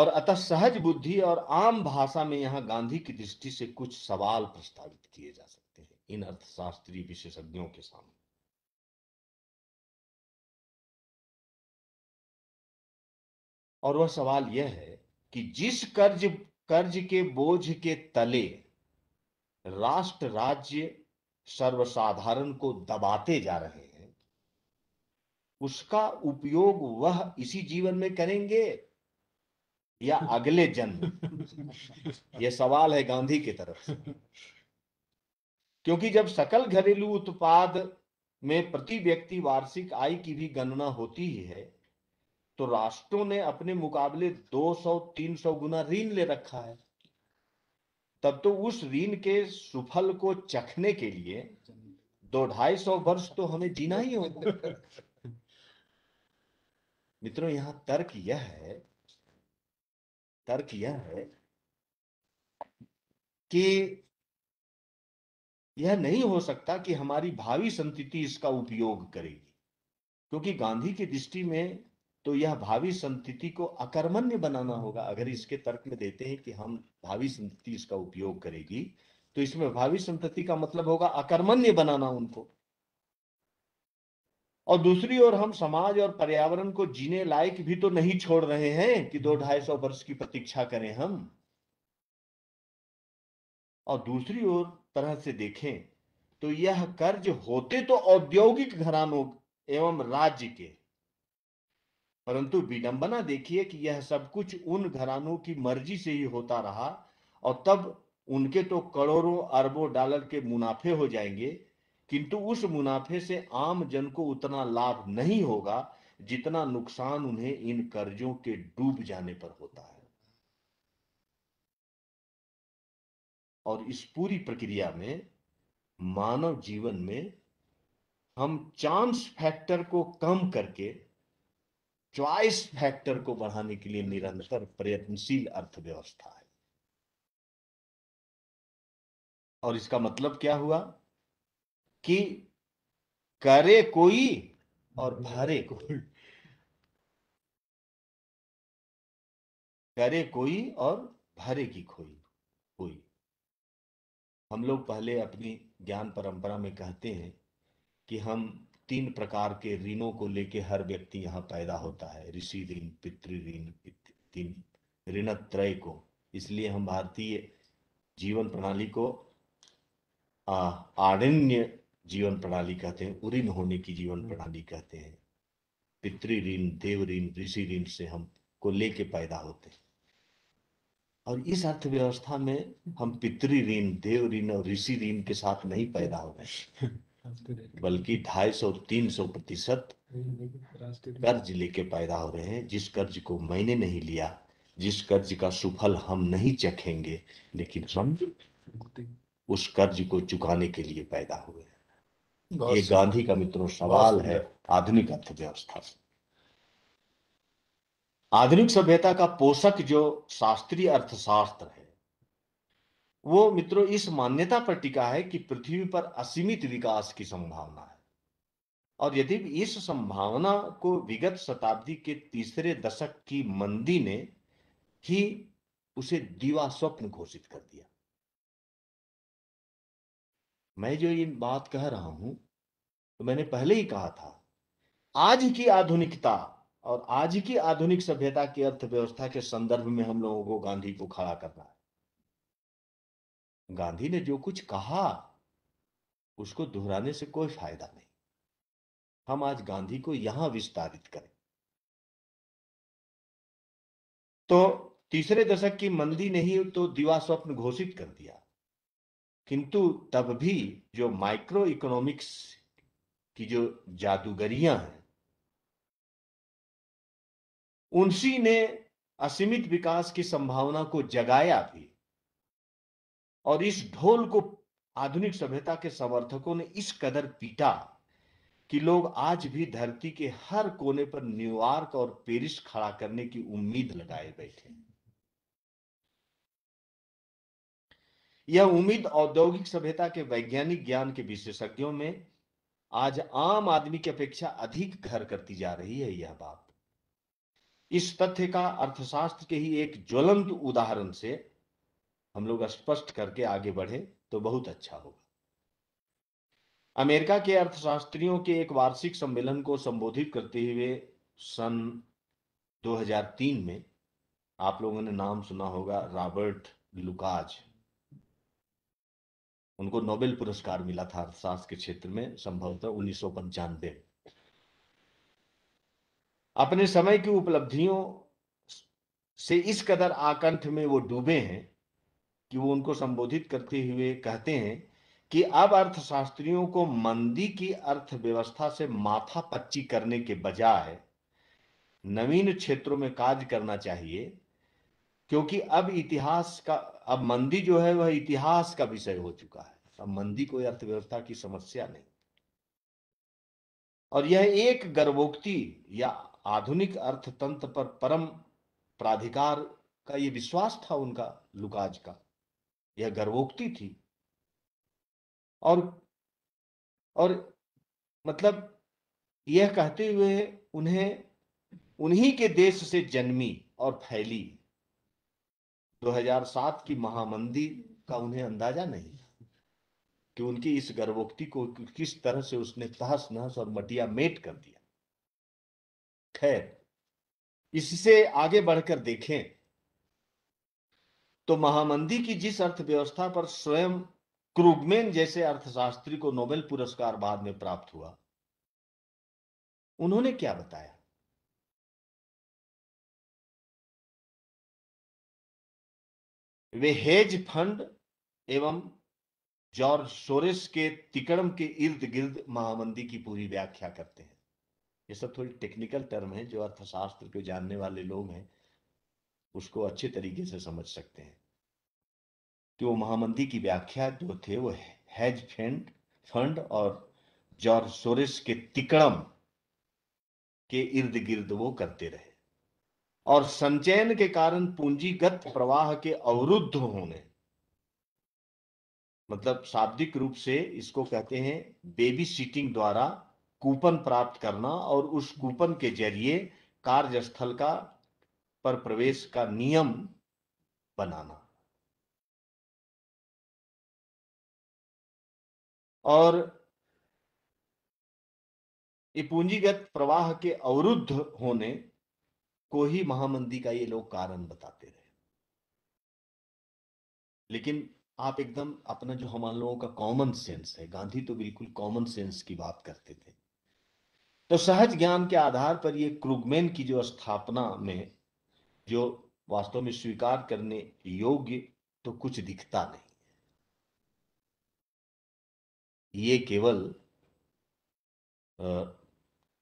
[SPEAKER 4] और अतः सहज बुद्धि और आम भाषा में यहां गांधी की दृष्टि से कुछ सवाल प्रस्तावित किए जा सकते हैं इन अर्थशास्त्री विशेषज्ञों के सामने और वह सवाल यह है कि जिस कर्ज कर्ज के बोझ के तले राष्ट्र राज्य सर्वसाधारण को दबाते जा रहे हैं उसका उपयोग वह इसी जीवन में करेंगे या अगले जन्म यह सवाल है गांधी की तरफ से क्योंकि जब सकल घरेलू उत्पाद में प्रति व्यक्ति वार्षिक आय की भी गणना होती ही है तो राष्ट्रों ने अपने मुकाबले 200-300 गुना ऋण ले रखा है तब तो उस ऋण के सुफल को चखने के लिए दो ढाई सौ वर्ष तो हमें जीना ही होगा मित्रों यहां तर्क यह है तर्क यह है कि यह नहीं हो सकता कि हमारी भावी संतति इसका उपयोग करेगी क्योंकि गांधी की दृष्टि में तो यह भावी संतति को अकर्मण्य बनाना होगा अगर इसके तर्क में देते हैं कि हम भावी संतति इसका उपयोग करेगी तो इसमें भावी संतति का मतलब होगा अकर्मण्य बनाना उनको और दूसरी ओर हम समाज और पर्यावरण को जीने लायक भी तो नहीं छोड़ रहे हैं कि दो ढाई सौ वर्ष की प्रतीक्षा करें हम और दूसरी ओर तरह से देखें तो यह कर्ज होते तो औद्योगिक घरानों एवं राज्य के परंतु विडंबना देखिए कि यह सब कुछ उन घरानों की मर्जी से ही होता रहा और तब उनके तो करोड़ों अरबों डॉलर के मुनाफे हो जाएंगे किंतु उस मुनाफे से आम जन को उतना लाभ नहीं होगा जितना नुकसान उन्हें इन कर्जों के डूब जाने पर होता है और इस पूरी प्रक्रिया में मानव जीवन में हम चांस फैक्टर को कम करके चॉइस फैक्टर को बढ़ाने के लिए निरंतर प्रयत्नशील अर्थव्यवस्था है और इसका मतलब क्या हुआ कि करे कोई और भरे कोई करे कोई और भरे की खोई कोई हम लोग पहले अपनी ज्ञान परंपरा में कहते हैं कि हम तीन प्रकार के ऋणों को लेके हर व्यक्ति यहाँ पैदा होता है ऋषि ऋण पितृ ऋण तीन ऋण त्रय को इसलिए हम भारतीय जीवन प्रणाली को आरण्य जीवन प्रणाली कहते हैं उऋण होने की जीवन हम्म। प्रणाली कहते हैं पितृण देव ऋण ऋषि ऋण से हम को लेके पैदा होते हैं और इस अर्थव्यवस्था में हम पितृण देव ऋण और ऋषि ऋण के साथ नहीं पैदा हो गए बल्कि ढाई सौ तीन सौ प्रतिशत कर्ज लेके पैदा हो रहे हैं जिस कर्ज को मैंने नहीं लिया जिस कर्ज का सुफल हम नहीं चखेंगे लेकिन हम
[SPEAKER 2] अच्छा,
[SPEAKER 4] उस कर्ज को चुकाने के लिए पैदा हुए हैं ये गांधी का मित्रों सवाल है आधुनिक अर्थव्यवस्था से आधुनिक सभ्यता का पोषक जो शास्त्रीय अर्थशास्त्र है वो मित्रों इस मान्यता पर टिका है कि पृथ्वी पर असीमित विकास की संभावना है और यदि इस संभावना को विगत शताब्दी के तीसरे दशक की मंदी ने ही उसे दीवा स्वप्न घोषित कर दिया मैं जो ये बात कह रहा हूं तो मैंने पहले ही कहा था आज की आधुनिकता और आज की आधुनिक सभ्यता की अर्थव्यवस्था के संदर्भ में हम लोगों को गांधी को खड़ा करना है गांधी ने जो कुछ कहा उसको दोहराने से कोई फायदा नहीं हम आज गांधी को यहां विस्तारित करें तो तीसरे दशक की मंदी नहीं तो दिवा स्वप्न घोषित कर दिया किंतु तब भी जो माइक्रो इकोनॉमिक्स की जो जादूगरियां हैं उनसी ने असीमित विकास की संभावना को जगाया भी और इस ढोल को आधुनिक सभ्यता के समर्थकों ने इस कदर पीटा कि लोग आज भी धरती के हर कोने पर न्यूयॉर्क और पेरिस खड़ा करने की उम्मीद लगाए बैठे यह उम्मीद औद्योगिक सभ्यता के वैज्ञानिक ज्ञान के विशेषज्ञों में आज आम आदमी की अपेक्षा अधिक घर करती जा रही है यह बात इस तथ्य का अर्थशास्त्र के ही एक ज्वलंत उदाहरण से हम लोग स्पष्ट करके आगे बढ़े तो बहुत अच्छा होगा अमेरिका के अर्थशास्त्रियों के एक वार्षिक सम्मेलन को संबोधित करते हुए सन 2003 में आप लोगों ने नाम सुना होगा रॉबर्ट लुकाज उनको नोबेल पुरस्कार मिला था अर्थशास्त्र के क्षेत्र में संभवतः उन्नीस में अपने समय की उपलब्धियों से इस कदर आकंठ में वो डूबे हैं कि वो उनको संबोधित करते हुए कहते हैं कि अब अर्थशास्त्रियों को मंदी की अर्थव्यवस्था से माथा पच्ची करने के बजाय नवीन क्षेत्रों में कार्य करना चाहिए क्योंकि अब इतिहास का अब मंदी जो है वह इतिहास का विषय हो चुका है अब मंदी कोई अर्थव्यवस्था की समस्या नहीं और यह एक गर्भोक्ति या आधुनिक अर्थतंत्र पर परम प्राधिकार का यह विश्वास था उनका लुकाज का यह गर्वोक्ति थी और और मतलब यह कहते हुए उन्हें उन्हीं के देश से जन्मी और फैली 2007 की महामंदी का उन्हें अंदाजा नहीं कि उनकी इस गर्भोक्ति को किस तरह से उसने तहस नहस और मटिया मेट कर दिया खैर इससे आगे बढ़कर देखें तो महामंदी की जिस अर्थव्यवस्था पर स्वयं क्रूगमेन जैसे अर्थशास्त्री को नोबेल पुरस्कार बाद में प्राप्त हुआ उन्होंने क्या बताया वे हेज फंड एवं जॉर्ज सोरेस के तिकड़म के इर्द गिर्द महामंदी की पूरी व्याख्या करते हैं ये सब थोड़ी टेक्निकल टर्म है जो अर्थशास्त्र के जानने वाले लोग हैं उसको अच्छे तरीके से समझ सकते हैं कि वो महामंदी की व्याख्या जो थे वो हैज फंड फंड और जॉर्ज सोरेस के तिकड़म के इर्द गिर्द वो करते रहे और संचयन के कारण पूंजीगत प्रवाह के अवरुद्ध होने मतलब शाब्दिक रूप से इसको कहते हैं बेबी सीटिंग द्वारा कूपन प्राप्त करना और उस कूपन के जरिए कार्यस्थल का पर प्रवेश का नियम बनाना और ये पूंजीगत प्रवाह के अवरुद्ध होने को ही महामंदी का ये लोग कारण बताते रहे लेकिन आप एकदम अपना जो हमारे लोगों का कॉमन सेंस है गांधी तो बिल्कुल कॉमन सेंस की बात करते थे तो सहज ज्ञान के आधार पर ये क्रुगमेन की जो स्थापना में जो वास्तव में स्वीकार करने योग्य तो कुछ दिखता नहीं ये केवल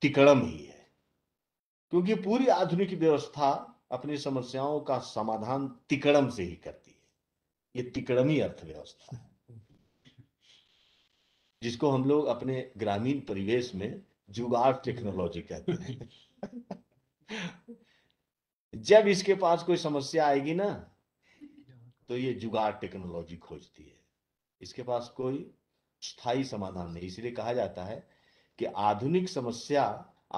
[SPEAKER 4] तिकड़म ही है क्योंकि पूरी आधुनिक व्यवस्था अपनी समस्याओं का समाधान तिकड़म से ही करती है ये तिकड़मी अर्थव्यवस्था है जिसको हम लोग अपने ग्रामीण परिवेश में जुगाड़ टेक्नोलॉजी कहते हैं जब इसके पास कोई समस्या आएगी ना तो ये जुगाड़ टेक्नोलॉजी खोजती है इसके पास कोई स्थायी समाधान नहीं इसलिए कहा जाता है कि आधुनिक समस्या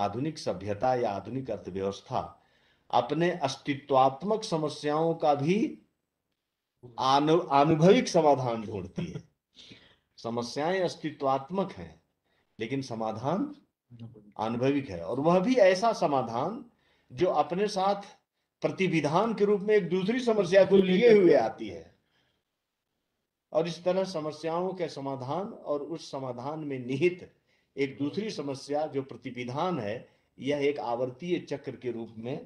[SPEAKER 4] आधुनिक सभ्यता या आधुनिक अर्थव्यवस्था अपने अस्तित्वात्मक समस्याओं का भी आनुभविक समाधान ढूंढती है समस्याएं अस्तित्वात्मक हैं लेकिन समाधान अनुभविक है और वह भी ऐसा समाधान जो अपने साथ प्रतिविधान के रूप में एक दूसरी समस्या को लिए हुए आती है और इस तरह समस्याओं के समाधान और उस समाधान में निहित एक दूसरी समस्या जो प्रतिविधान है यह एक आवर्तीय चक्र के रूप में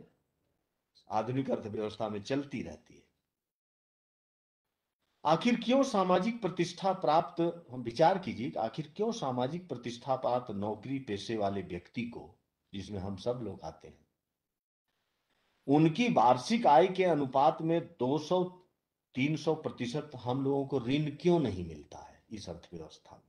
[SPEAKER 4] आधुनिक अर्थव्यवस्था में चलती रहती है आखिर क्यों सामाजिक प्रतिष्ठा प्राप्त हम विचार कीजिए आखिर क्यों सामाजिक प्रतिष्ठा प्राप्त नौकरी पेशे वाले व्यक्ति को जिसमें हम सब लोग आते हैं उनकी वार्षिक आय के अनुपात में दो 300 प्रतिशत हम लोगों को ऋण क्यों नहीं मिलता है इस अर्थव्यवस्था में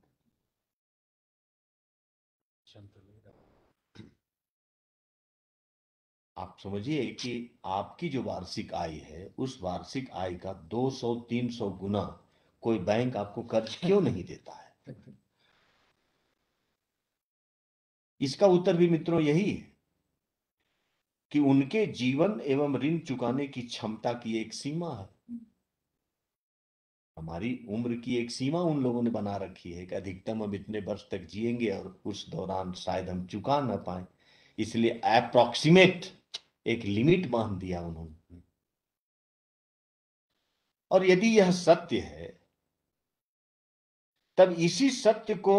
[SPEAKER 4] आप समझिए कि आपकी जो वार्षिक आय है उस वार्षिक आय का 200-300 गुना कोई बैंक आपको कर्ज क्यों नहीं देता है इसका उत्तर भी मित्रों यही है कि उनके जीवन एवं ऋण चुकाने की क्षमता की एक सीमा है हमारी उम्र की एक सीमा उन लोगों ने बना रखी है कि अधिकतम हम इतने वर्ष तक जिएंगे और उस दौरान शायद हम चुका ना पाए इसलिए अप्रोक्सीमेट एक लिमिट बांध दिया उन्होंने और यदि यह सत्य है तब इसी सत्य को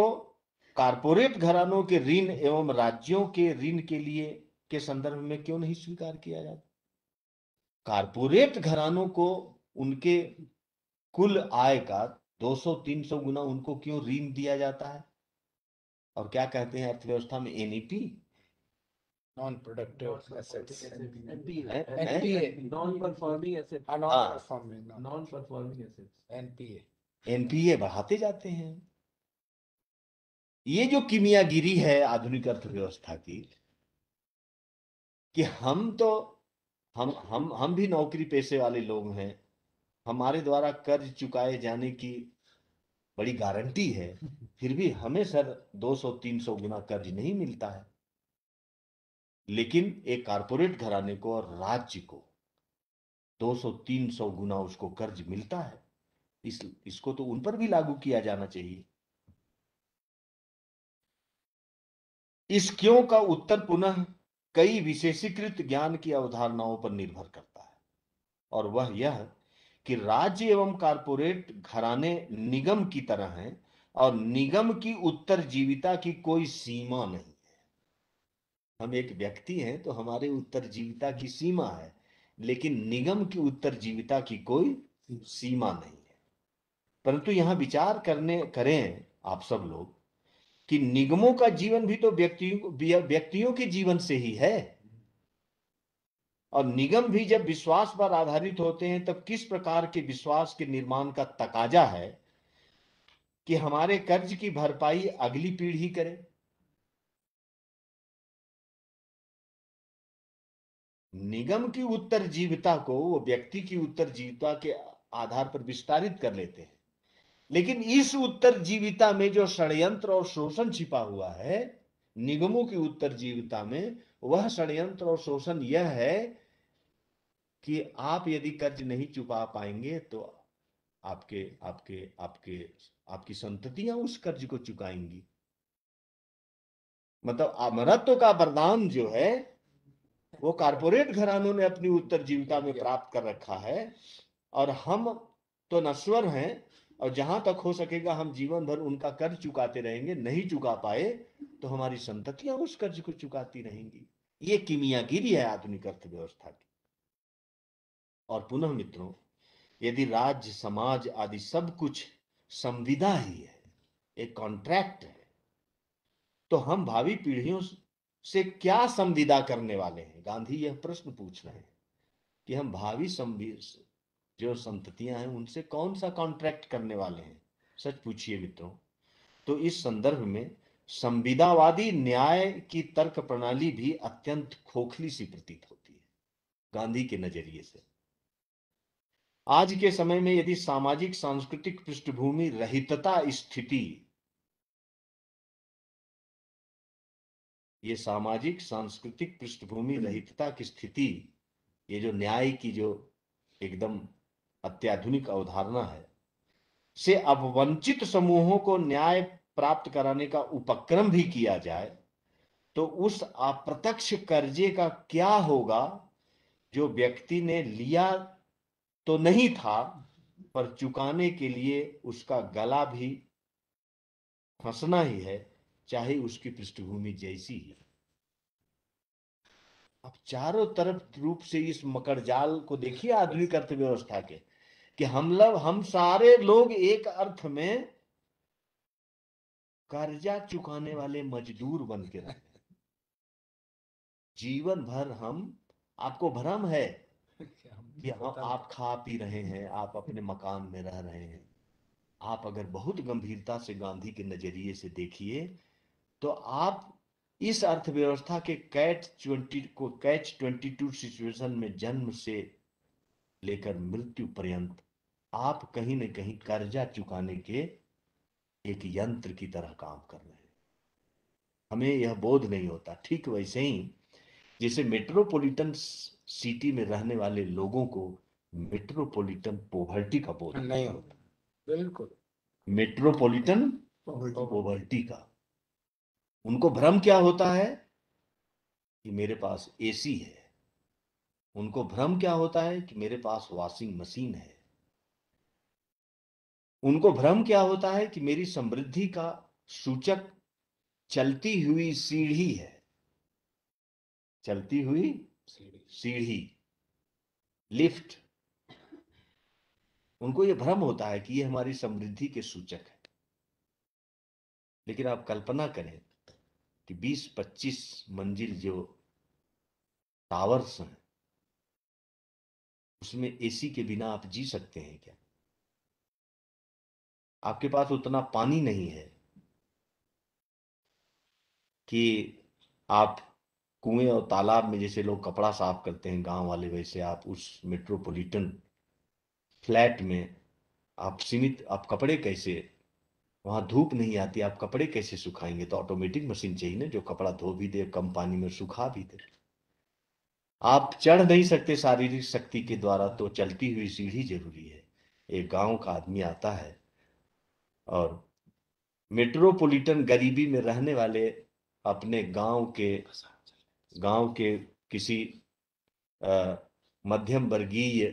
[SPEAKER 4] कारपोरेट घरानों के ऋण एवं राज्यों के ऋण के लिए के संदर्भ में क्यों नहीं स्वीकार किया जाता कारपोरेट घरानों को उनके कुल आय का 200-300 गुना उनको क्यों ऋण दिया जाता है और क्या कहते हैं अर्थव्यवस्था में NEP
[SPEAKER 1] non productive assets NPA non performing assets non performing non performing assets NPA
[SPEAKER 4] NPA बढ़ाते जाते हैं ये जो किमियागिरी है आधुनिक अर्थव्यवस्था की कि हम तो हम हम हम भी नौकरी पेशे वाले लोग हैं हमारे द्वारा कर्ज चुकाए जाने की बड़ी गारंटी है फिर भी हमें सर 200-300 गुना कर्ज नहीं मिलता है लेकिन एक कारपोरेट घराने को और राज्य को 200-300 गुना उसको कर्ज मिलता है इस इसको तो उन पर भी लागू किया जाना चाहिए इस क्यों का उत्तर पुनः कई विशेषीकृत ज्ञान की अवधारणाओं पर निर्भर करता है और वह यह कि राज्य एवं कारपोरेट घराने निगम की तरह हैं और निगम की उत्तरजीविता की कोई सीमा नहीं है हम एक व्यक्ति हैं तो हमारे उत्तरजीविता की सीमा है लेकिन निगम की उत्तरजीविता की कोई सीमा नहीं है परंतु यहां विचार करने करें आप सब लोग कि निगमों का जीवन भी तो व्यक्तियों व्यक्तियों के जीवन से ही है और निगम भी जब विश्वास पर आधारित होते हैं तब किस प्रकार के विश्वास के निर्माण का तकाजा है कि हमारे कर्ज की भरपाई अगली पीढ़ी करे निगम की उत्तर जीविता को वो व्यक्ति की उत्तर जीविता के आधार पर विस्तारित कर लेते हैं लेकिन इस उत्तर जीविता में जो षडयंत्र और शोषण छिपा हुआ है निगमों की उत्तर जीविता में वह षडयंत्र और शोषण यह है कि आप यदि कर्ज नहीं चुका पाएंगे तो आपके आपके आपके आपकी संततियां उस कर्ज को चुकाएंगी मतलब अमरत्व का वरदान जो है वो कारपोरेट घरानों ने अपनी उत्तर जीविका में प्राप्त कर रखा है और हम तो नश्वर हैं और जहां तक हो सकेगा हम जीवन भर उनका कर्ज चुकाते रहेंगे नहीं चुका पाए तो हमारी संततियां उस कर्ज को चुकाती रहेंगी ये किमियागिरी है आधुनिक अर्थव्यवस्था की और पुनः मित्रों यदि राज्य समाज आदि सब कुछ संविदा ही है एक कॉन्ट्रैक्ट है तो हम भावी पीढ़ियों से क्या संविदा करने वाले हैं गांधी यह प्रश्न पूछ रहे हैं कि हम भावी जो संततियां हैं उनसे कौन सा कॉन्ट्रैक्ट करने वाले हैं सच पूछिए मित्रों तो इस संदर्भ में संविदावादी न्याय की तर्क प्रणाली भी अत्यंत खोखली सी प्रतीत होती है गांधी के नजरिए से आज के समय में यदि सामाजिक सांस्कृतिक पृष्ठभूमि रहितता स्थिति ये सामाजिक सांस्कृतिक पृष्ठभूमि हम्म। रहितता की स्थिति ये जो न्याय की जो एकदम अत्याधुनिक अवधारणा है से अवंचित समूहों को न्याय प्राप्त कराने का उपक्रम भी किया जाए तो उस अप्रत्यक्ष कर्जे का क्या होगा जो व्यक्ति ने लिया तो नहीं था पर चुकाने के लिए उसका गला भी फंसना ही है चाहे उसकी पृष्ठभूमि जैसी ही अब चारों तरफ रूप से इस मकर जाल को देखिए आधुनिक अर्थव्यवस्था के कि हम लोग हम सारे लोग एक अर्थ में कर्जा चुकाने वाले मजदूर बन के रहे जीवन भर हम आपको भ्रम है यहाँ आप खा पी रहे हैं आप अपने मकान में रह रहे हैं आप अगर बहुत गंभीरता से गांधी के नजरिए से देखिए तो आप इस अर्थव्यवस्था के कैच ट्वेंटी को कैच ट्वेंटी टू सिचुएशन में जन्म से लेकर मृत्यु पर्यंत आप कहीं न कहीं कर्जा चुकाने के एक यंत्र की तरह काम कर रहे हैं हमें यह बोध नहीं होता ठीक वैसे ही जैसे मेट्रोपॉलिटन सिटी में रहने वाले लोगों को मेट्रोपॉलिटन पोवर्टी का बोध नहीं होता बिल्कुल मेट्रोपॉलिटन पोवर्टी का उनको भ्रम क्या होता है कि मेरे पास एसी है उनको भ्रम क्या होता है कि मेरे पास वॉशिंग मशीन है उनको भ्रम क्या होता है कि मेरी समृद्धि का सूचक चलती हुई सीढ़ी है चलती हुई सीढ़ी लिफ्ट उनको यह भ्रम होता है कि यह हमारी समृद्धि के सूचक है लेकिन आप कल्पना करें कि 20-25 मंजिल जो टावर्स हैं उसमें एसी के बिना आप जी सकते हैं क्या आपके पास उतना पानी नहीं है कि आप कुएं और तालाब में जैसे लोग कपड़ा साफ करते हैं गांव वाले वैसे आप उस मेट्रोपॉलिटन फ्लैट में आप सीमित आप कपड़े कैसे वहाँ धूप नहीं आती आप कपड़े कैसे सुखाएंगे तो ऑटोमेटिक मशीन चाहिए ना जो कपड़ा धो भी दे कम पानी में सुखा भी दे आप चढ़ नहीं सकते शारीरिक शक्ति के द्वारा तो चलती हुई सीढ़ी जरूरी है एक गांव का आदमी आता है और मेट्रोपॉलिटन गरीबी में रहने वाले अपने गांव के गांव के किसी मध्यम वर्गीय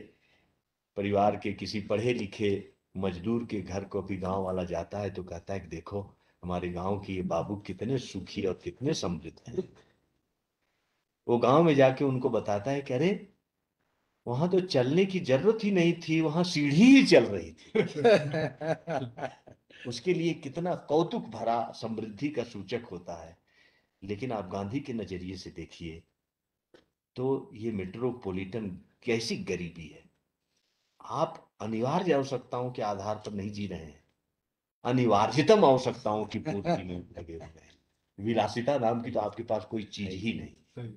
[SPEAKER 4] परिवार के किसी पढ़े लिखे मजदूर के घर को भी गांव वाला जाता है तो कहता है कि देखो हमारे गांव के ये बाबू कितने सुखी और कितने समृद्ध हैं वो गांव में जाके उनको बताता है कि अरे वहां तो चलने की जरूरत ही नहीं थी वहां सीढ़ी ही चल रही थी उसके लिए कितना कौतुक भरा समृद्धि का सूचक होता है लेकिन आप गांधी के नज़रिए से देखिए तो ये मेट्रोपोलिटन कैसी गरीबी है आप अनिवार्य आवश्यकताओं के आधार पर नहीं जी रहे हैं अनिवार्यतम आवश्यकताओं की पूर्ति में लगे हुए हैं विलासिता नाम की तो आपके पास कोई चीज ही नहीं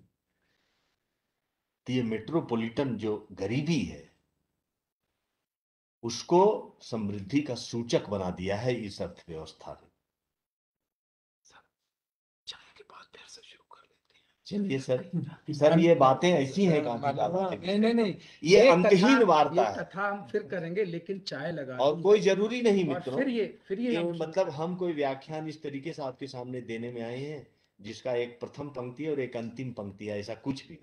[SPEAKER 4] तो ये मेट्रोपोलिटन जो गरीबी है उसको समृद्धि का सूचक बना दिया है इस अर्थव्यवस्था ने चलिए सर सर ये बातें ऐसी हैं काफी नहीं नहीं नहीं ये अंतहीन वार्ता है कथा हम फिर करेंगे
[SPEAKER 1] लेकिन चाय लगा और कोई जरूरी नहीं मित्रों फिर ये
[SPEAKER 4] फिर ये मतलब हम कोई व्याख्यान इस तरीके से आपके सामने देने में आए हैं जिसका एक प्रथम पंक्ति और एक अंतिम पंक्ति है ऐसा कुछ भी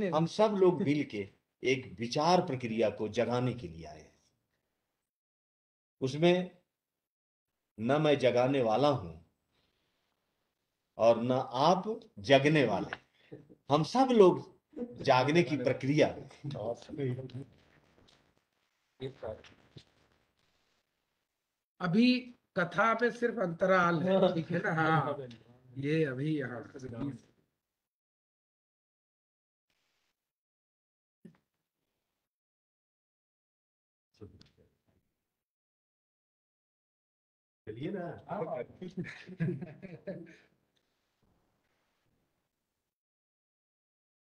[SPEAKER 4] नहीं हम सब लोग मिल के एक विचार प्रक्रिया को जगाने के लिए आए उसमें न मैं जगाने वाला हूं और न आप जगने वाले हम सब लोग
[SPEAKER 1] जागने की प्रक्रिया अभी कथा पे सिर्फ अंतराल है ठीक है ना हाँ ये अभी यहाँ
[SPEAKER 3] चलिए ना हाँ।